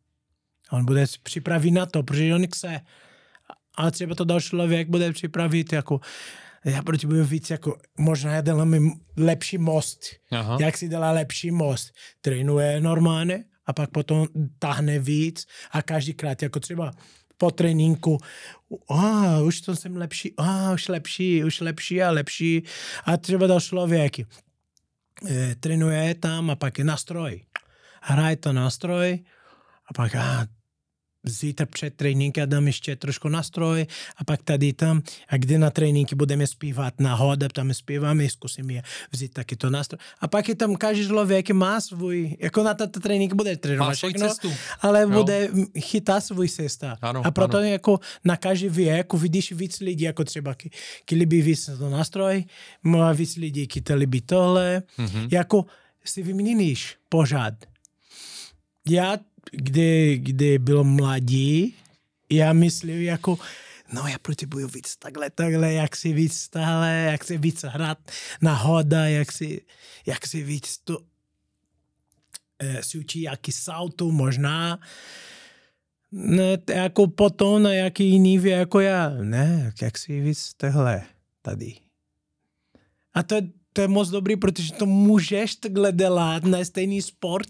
On bude připraví na to, protože on chce. A třeba to další člověk bude připravit jako já budu víc, jako možná já dělám lepší most. Aha. Jak si dělá lepší most? Trénuje normálně a pak potom tahne víc a každýkrát, jako třeba po tréninku, a už to jsem lepší, a už lepší, už lepší a lepší. A třeba dal člověk, e, trénuje tam a pak je nástroj hraj to nástroj a pak a, zítra před tréninky dám ještě trošku nástroj a pak tady tam a kdy na tréninky budeme zpívat na hodab, tam zpíváme, zkusím je vzít taky to nástroj. A pak je tam každý člověk má svůj, jako na tato trénink bude trénovat všechno, cestu. ale jo. bude chytá svůj cesta. Ano, a proto ano. jako na každý věk vidíš víc lidí, jako třeba kdyby by víc to nástroj, má víc lidí, kteří by tohle, mm-hmm. jako si vyměníš pořád já, kdy, kdy bylo mladí, já myslím jako, no já proti boju víc takhle, takhle, jak si víc stále, jak si víc hrát na hoda, jak si, jak si víc to eh, si učí jaký sautu možná. Ne, no, jako potom na jaký jiný vě, jako já, ne, jak si víc tahle tady. A to, to je moc dobrý, protože to můžeš takhle dělat na stejný sport,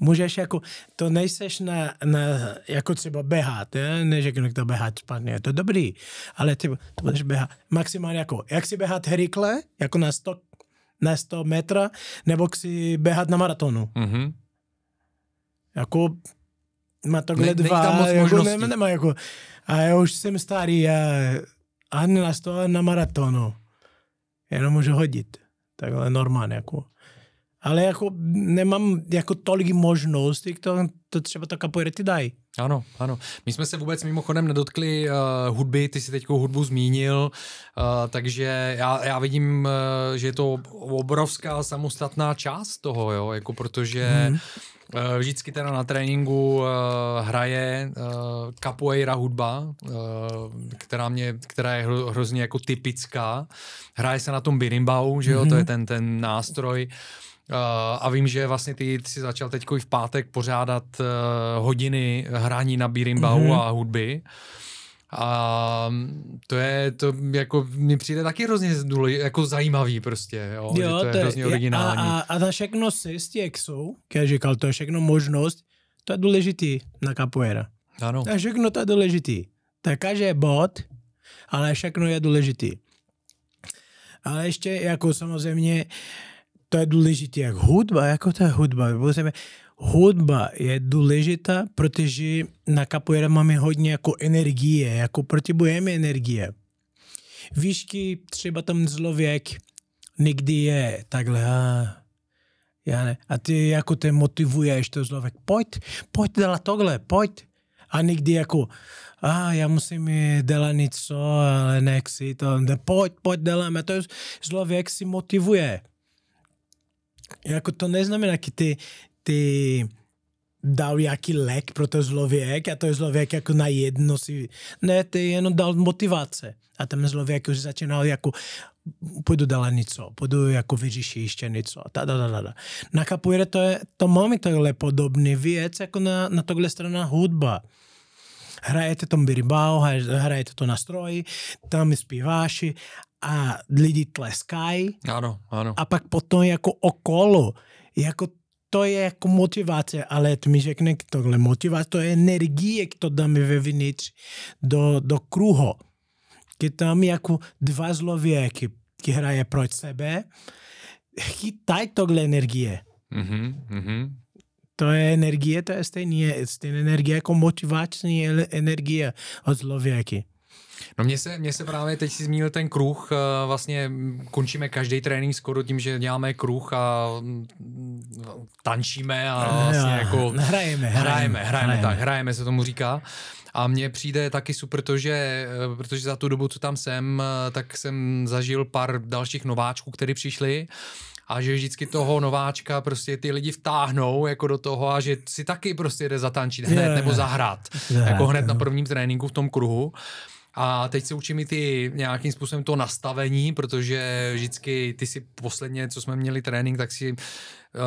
můžeš jako, to nejseš na, na jako třeba běhat, ne? neřeknu, kdo běhat špatně, je to dobrý, ale ty, ty budeš běhat maximálně jako, jak si běhat rychle, jako na 100, na 100 metra, nebo si běhat na maratonu. Mm-hmm. Jako, má tohle ne, dva, tam moc jako, možnosti. ne, nemá, jako, a já už jsem starý a ani na 100 na maratonu. Jenom můžu hodit. Takhle normálně jako ale jako nemám jako tolik možností, to, to třeba ta kapoeira ti dají. Ano, ano. My jsme se vůbec mimochodem nedotkli uh, hudby, ty si teď hudbu zmínil, uh, takže já, já vidím, uh, že je to obrovská samostatná část toho, jo, jako protože hmm. uh, vždycky teda na tréninku uh, hraje uh, capoeira hudba, uh, která, mě, která je hro, hrozně jako typická. Hraje se na tom birimbau, že jo, hmm. to je mhm. ten, ten nástroj. Uh, Eh, a vím, že vlastně ty si začal teď v pátek pořádat eh, hodiny hraní na Birimbau mm-hmm. a hudby. A mm, to je, to jako mi přijde taky hrozně jako zajímavý prostě, jo, jo že to, je to je hrozně je, originální. A, a, a ta všechno cesty, jak jsou, když říkal, to je všechno možnost, to je důležitý na capoeira. Ano. A všechno to je důležitý. Tak každý je bod, ale všechno je důležitý. Ale ještě jako samozřejmě uh, to je důležité, jak hudba, jako je hudba. Hudba je důležitá, protože na kapoeira máme hodně jako energie, jako potřebujeme energie. Výšky třeba tam zlověk někdy je takhle, a, já ne. a ty jako te motivuješ to zlověk? pojď, pojď dělat tohle, pojď. A někdy jako, a já musím dělat něco, ale nechci to, pojď, pojď děláme. To zlověk si motivuje jako to neznamená, ty, ty dal jaký lek pro to zlověk a to je zlověk jako na jedno si... Ne, ty jenom dal motivace. A ten zlověk už jako, začínal jako půjdu dala něco, půjdu jako vyřešit ještě něco. Ta, ta, ta, ta. Na kapuire to, je, to máme tohle podobný věc jako na, na tohle strana hudba hrajete tom birbao, hrajete to na stroji, tam zpíváši a lidi tleskají. Ano, ano. A pak potom jako okolo, jako to je jako motivace, ale mi řekne tohle motivace, to je energie, kterou dáme vevnitř do, do kruhu. Je tam jako dva zlověky, ki hraje proč sebe, chytaj tohle energie. Mm-hmm, mm-hmm. To je energie, to je je stejné energie jako motivační energie od člověka. No mně se, mně se právě teď si zmínil ten kruh, eh, vlastně končíme každý trénink skoro tím, že děláme kruh a mm, tančíme a no, vlastně jo, no, jako... Hrajeme, hrajeme, hrajeme, hrajeme, hrajeme, tak, hrajeme se tomu říká. A mně přijde taky super to, že, eh, protože za tu dobu, co tam jsem, eh, tak jsem zažil pár dalších nováčků, kteří přišli a že vždycky toho nováčka prostě ty lidi vtáhnou jako do toho a že si taky prostě jde zatančit hned nebo zahrát. Yeah. Jako hned na prvním tréninku v tom kruhu. A teď se učím i ty nějakým způsobem to nastavení, protože vždycky ty si posledně, co jsme měli trénink, tak si Eh,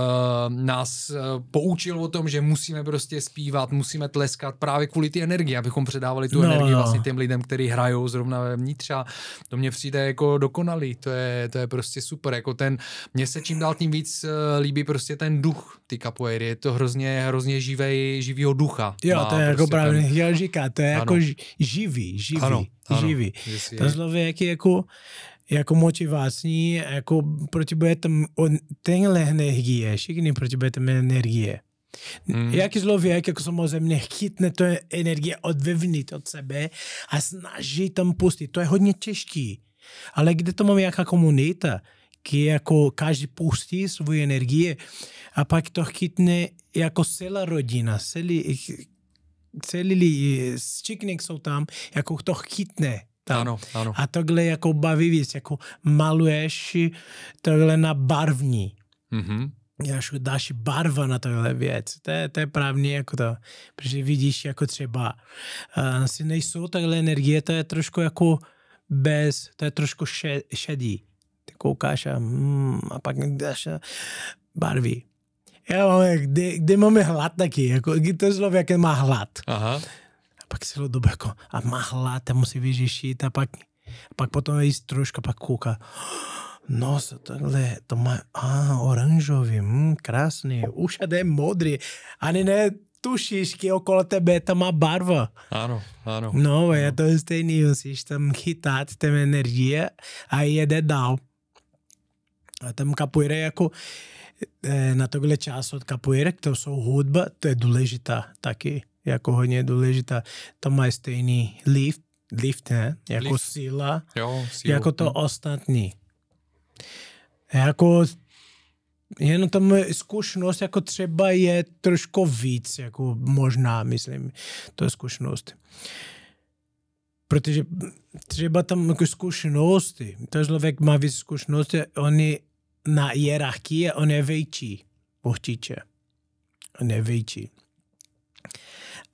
nás eh, poučil o tom, že musíme prostě zpívat, musíme tleskat právě kvůli té energii, abychom předávali tu no, energii no. vlastně těm lidem, kteří hrajou zrovna vnitř a to mě přijde jako dokonalý, to je, to je prostě super, jako ten, mně se čím dál tím víc eh, líbí prostě ten duch ty capoeiry, je to hrozně, hrozně živej, živýho ducha. Jo, to je jako prostě jako právě, ten... já říká, to je jako ano. jako živý, živý, ano, ano, živý. To zlově, jak je jako, jako motivační, jako tam tenhle energie, všichni tam energie. Mm. Jak člověk, jako samozřejmě, chytne to energie odvevnit od sebe a snaží tam pustit. To je hodně těžký. Ale kde to máme jaká komunita, kdy jako každý pustí svou energie a pak to chytne jako celá rodina, celý, celý všichni jsou tam, jako to chytne tak. Ano, ano. A tohle jako baví víc, jako maluješ tohle na barvní. Mm-hmm. Až dáš barva na tohle věc. To je, to je právně jako to, protože vidíš jako třeba, eh, asi uh, nejsou takhle energie, to je trošku jako bez, to je trošku še, šedý. Ty koukáš a, mm, a pak dáš a eh, barví. Já mám, kdy, kdy máme hlad taky, jako to zlo, jaké má hlad. Aha pak celou dobu jako a má hlad musí vyřešit a pak, pak potom jíst trošku, pak kouká. no, tohle, to má, a oranžový, mm, krásný, už je modrý, ani ne tušíš, že okolo tebe tam má barva. Ano, ano. No, je to je stejný, musíš tam chytat tam energie a jede dál. A tam kapoeira jako eh, na tohle čas od kapoeira, to jsou hudba, to je důležitá taky je jako hodně důležitá. To má stejný lift, lift ne? jako lift. síla, jo, sílu. jako to hm. ostatní. Jako jenom tam zkušenost jako třeba je trošku víc, jako možná, myslím, to je zkušenost. Protože třeba tam jako zkušenosti, to člověk má víc zkušenosti, oni na hierarchii, on je větší, určitě. On je větší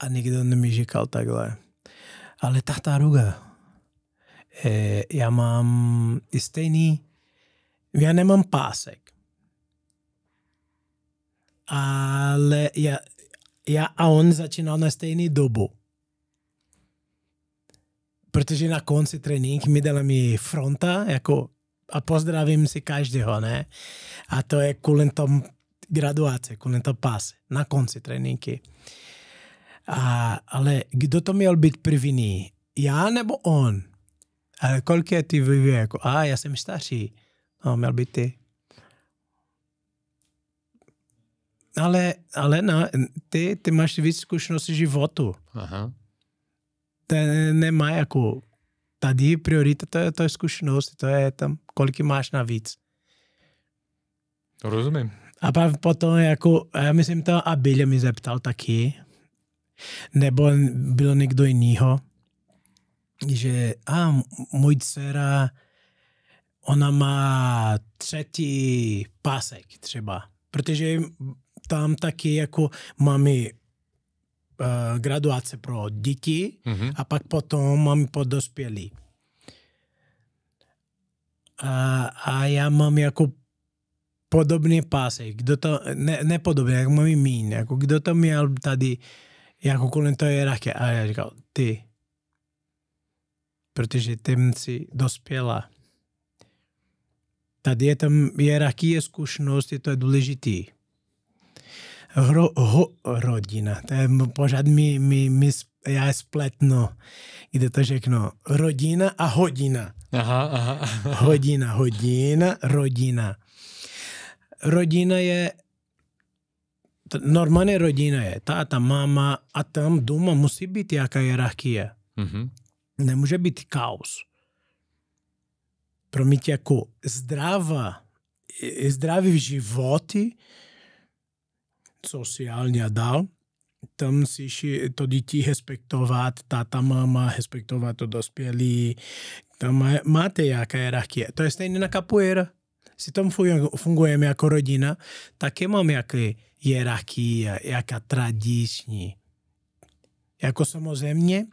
a nikdo mi říkal takhle. Ale tahtaruga, e, já mám stejný, já nemám pásek. Ale já, já a on začínal na stejný dobu. Protože na konci trénink mi dala mi fronta, jako a pozdravím si každého, ne? A to je kvůli tomu graduace, kvůli tomu páse, na konci tréninky. A, ale kdo to měl být první? Já nebo on? Ale kolik je ty ve věku? Jako, a já jsem starší. No, měl být ty. Ale, ale no, ty, ty máš víc zkušenosti životu. Aha. To nemá jako tady priorita, to je, to je zkušenost, to je tam, kolik máš navíc. Rozumím. A pak potom jako, já myslím, to Abilia mi zeptal taky, nebo bylo někdo jinýho, že a můj dcera, ona má třetí pásek třeba, protože tam taky jako máme uh, graduace pro děti mm-hmm. a pak potom máme pro dospělí. A, a já mám jako podobný pásek, kdo to, ne, nepodobný, jak mám mín, jako kdo to měl tady uh, Jakoukoliv to je hierarchie. A já říkal, ty. Protože ty jsi dospěla. Tady je tam hierarchie je to je důležitý. Hro, ho, rodina, to je pořád mi, mi, mi já spletno, kde to řeknu, rodina a hodina. Aha, aha. hodina, hodina, rodina. Rodina je normálně rodina je táta, máma a tam doma musí být jaká hierarchie. Mm-hmm. Nemůže být chaos. Pro mě jako zdravá, zdravý životy, sociálně a dál, tam si to děti respektovat, táta, máma, respektovat to dospělí. Tam máte jaká hierarchie. To je stejné na kapuera. Si tam fungujeme jako rodina, také mám jaký hierarchia, jaká tradiční. Jako samozřejmě,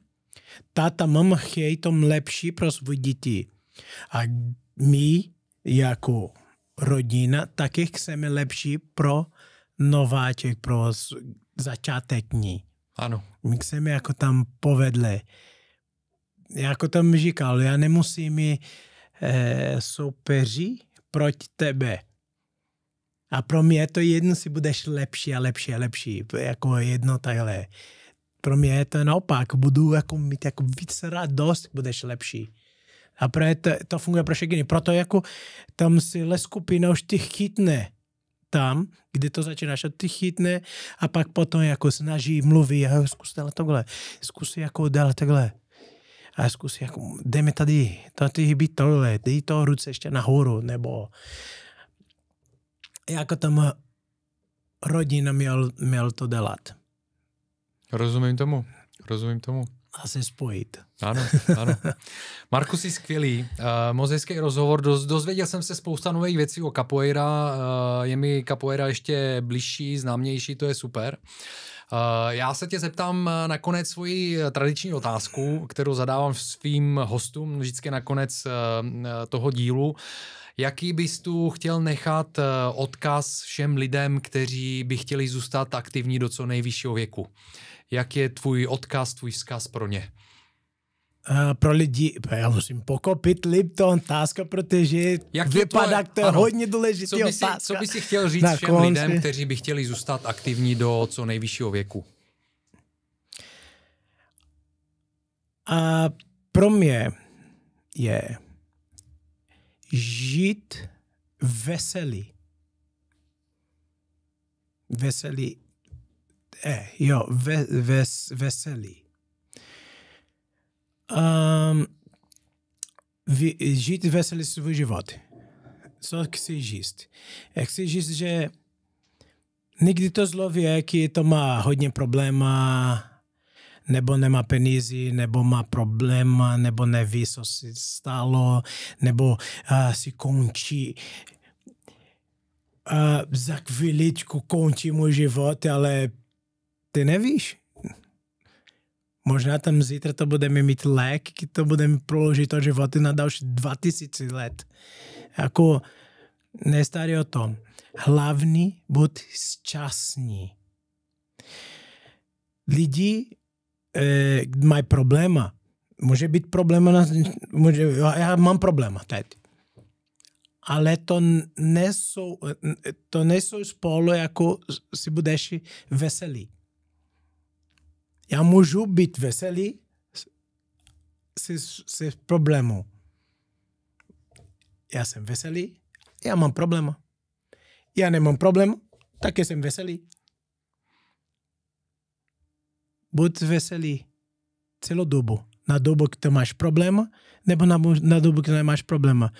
táta, mama chtějí tom lepší pro svůj děti. A my jako rodina taky chceme lepší pro nováček, pro začátekní. Ano. My chceme jako tam povedle. Jako tam říkal, já nemusím mi eh, soupeři proti tebe. A pro mě je to jedno, si budeš lepší a lepší a lepší. Jako jedno takhle. Pro mě je to naopak. Budu jako mít jako víc radost, budeš lepší. A pro to, to funguje pro všechny. Proto jako tam si skupina už ty chytne tam, kde to začínáš a ty chytne a pak potom jako snaží, mluví, a zkus dělat tohle, zkus jako dělat takhle. A zkus jako, jdeme tady, tady chybí tohle, dej to ruce ještě nahoru, nebo jako tam rodina měl, měl to dělat. Rozumím tomu, rozumím tomu. A se spojit. Ano, ano. Marku, jsi skvělý. Uh, eh, mozejský rozhovor. Do, dozvěděl jsem se spousta nových věcí o capoeira. Uh, je mi capoeira ještě blížší, známější, to je super. Uh, Eh, já se tě zeptám eh, nakonec svoji eh, tradiční otázku, kterou zadávám svým hostům vždycky nakonec toho dílu. Jaký bys tu chtěl nechat odkaz všem lidem, kteří by chtěli zůstat aktivní do co nejvyššího věku? Jak je tvůj odkaz, tvůj vzkaz pro ně? Uh, pro lidi, já musím pokopit Lipton, otázka, protože Jak vypadá to, je, to hodně důležitý co by si, otázka. Co by si chtěl říct Na všem konci. lidem, kteří by chtěli zůstat aktivní do co nejvyššího věku? A pro mě je žít veselý. Veselý. Eh, jo, ve, ves, veselý Um, žít veselý svůj život. Co chci žít? Chci žít, že nikdy to zlo ví, to má hodně problémů, nebo nemá peníze, nebo má problém, nebo neví, co se stalo, nebo uh, si končí. Uh, za chviličku končí můj život, ale ty nevíš možná tam zítra to budeme mít lék, to budeme proložit to životy na další 2000 let. Jako nestarý o tom. Hlavní, buď sčasní. Lidi e, mají probléma. Může být probléma, na, může, já mám probléma teď. Ale to nejsou, to nejsou spolu, jako si budeš veselý. a můžu být veselý se, se problémem. Já jsem veselý, já mám problém. Já nemám problém, také jsem veselý. Buď veselý celou dobu. Na dobu, kdy máš problema, nebo na, na dobu, kdy nemáš problema,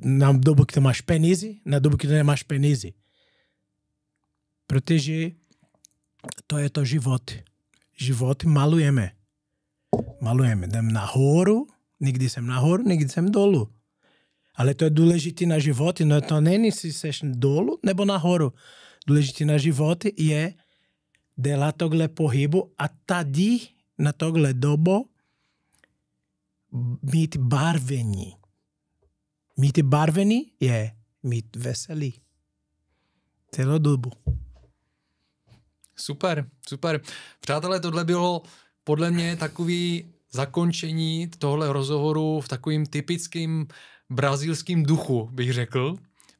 Na dobu, kdy máš peníze, na dobu, kdy nemáš peníze. Proteger to je to život. Život malujeme. Malujeme. Jdem nahoru, nikdy jsem nahoru, nikdy jsem dolů. Ale to je důležité na životě, no to není jestli seš dolů nebo nahoru. Důležité na životě je dělat tohle pohybu a tady na tohle dobu mít barvení. Mít barvení je mít veselý. Celou dobu. Super, super. Přátelé, tohle bylo podle mě takový zakončení tohle rozhovoru v takovým typickým brazilským duchu, bych řekl.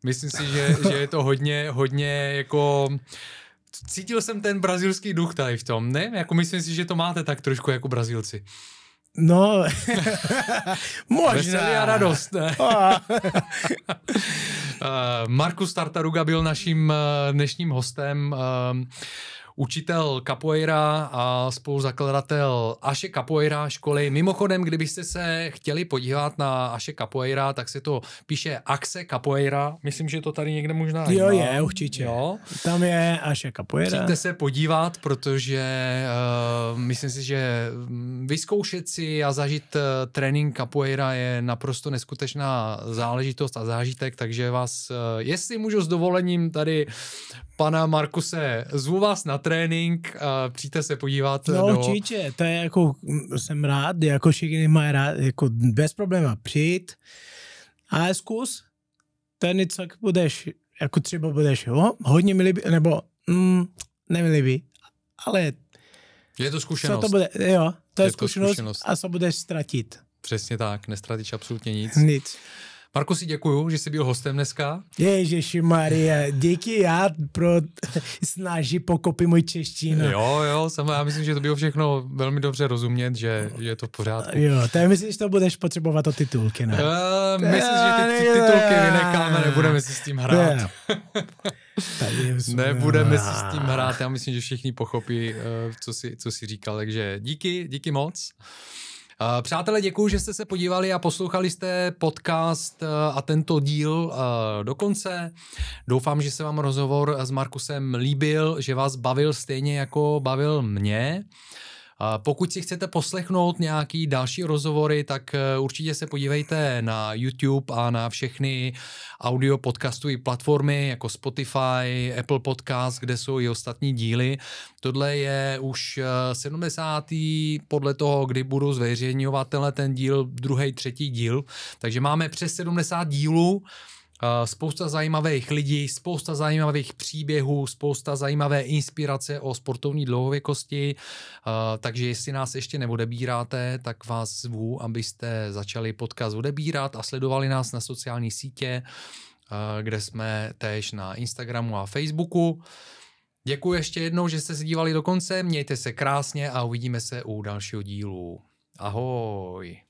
Myslím si, že, že je to hodně, hodně jako... Cítil jsem ten brazilský duch tady v tom, ne? Jako myslím si, že to máte tak trošku jako Brazilci. No, možná. Veselý a radost. Ne? Eh, Markus Tartaruga byl naším eh, dnešním hostem. Eh, učitel capoeira a spoluzakladatel Aše Capoeira školy. Mimochodem, kdybyste se chtěli podívat na Aše Capoeira, tak se to píše Axe Capoeira. Myslím, že to tady někde možná Jo, je, určitě. Jo. Tam je Aše Capoeira. Přijďte se podívat, protože uh, myslím si, že vyzkoušet si a zažít uh, trénink Capoeira je naprosto neskutečná záležitost a zážitek, takže vás, uh, jestli můžu s dovolením tady pana Markuse, zvu vás na trénink a přijďte se podívat. No do... určitě, to je jako, mm, jsem rád, jako všichni mají rád, jako bez problému přijít a zkus něco, jak budeš, jako třeba budeš, jo, hodně milý, nebo mm, nemilý, ale je to zkušenost. Co to bude, jo, to je, je zkušenost, to zkušenost a co budeš ztratit. Přesně tak, nestratíš absolutně nic. Nic. Marku si děkuju, že jsi byl hostem dneska. Ježiši Maria, díky, já pro snaží pokopy můj češtinu. Jo, jo, sama, já myslím, že to bylo všechno velmi dobře rozumět, že je to v pořádku. Jo, je, myslím, že to budeš potřebovat o titulky, ne? Uh, eh, myslím, že ty, ty titulky vynecháme, nebudeme si s tím hrát. Nebudeme si s tím hrát, já myslím, že všichni pochopí, eh, co si, co si říkal, takže díky, díky moc. Eh, přátelé, děkuji, že jste se podívali a poslouchali jste podcast eh, a tento díl eh, do konce. Doufám, že se vám rozhovor s Markusem líbil, že vás bavil stejně jako bavil mě. Pokud si chcete poslechnout nějaký další rozhovory, tak eh, určitě se podívejte na YouTube a na všechny audio podcastové platformy jako Spotify, Apple Podcast, kde jsou i ostatní díly. Tohle je už 70. Eh, podle toho, kdy budu zveřejňovat ten díl, druhý, třetí díl. Takže máme přes 70 dílů. Eh, spousta zajímavých lidí, spousta zajímavých příběhů, spousta zajímavé inspirace o sportovní dlouhověkosti, eh, takže jestli nás ještě neodebíráte, tak vás zvu, abyste začali podcast odebírat a sledovali nás na sociální sítě, eh, kde jsme též na Instagramu a Facebooku. Děkuji ještě jednou, že jste se dívali do konce, mějte se krásně a uvidíme se u dalšího dílu. Ahoj!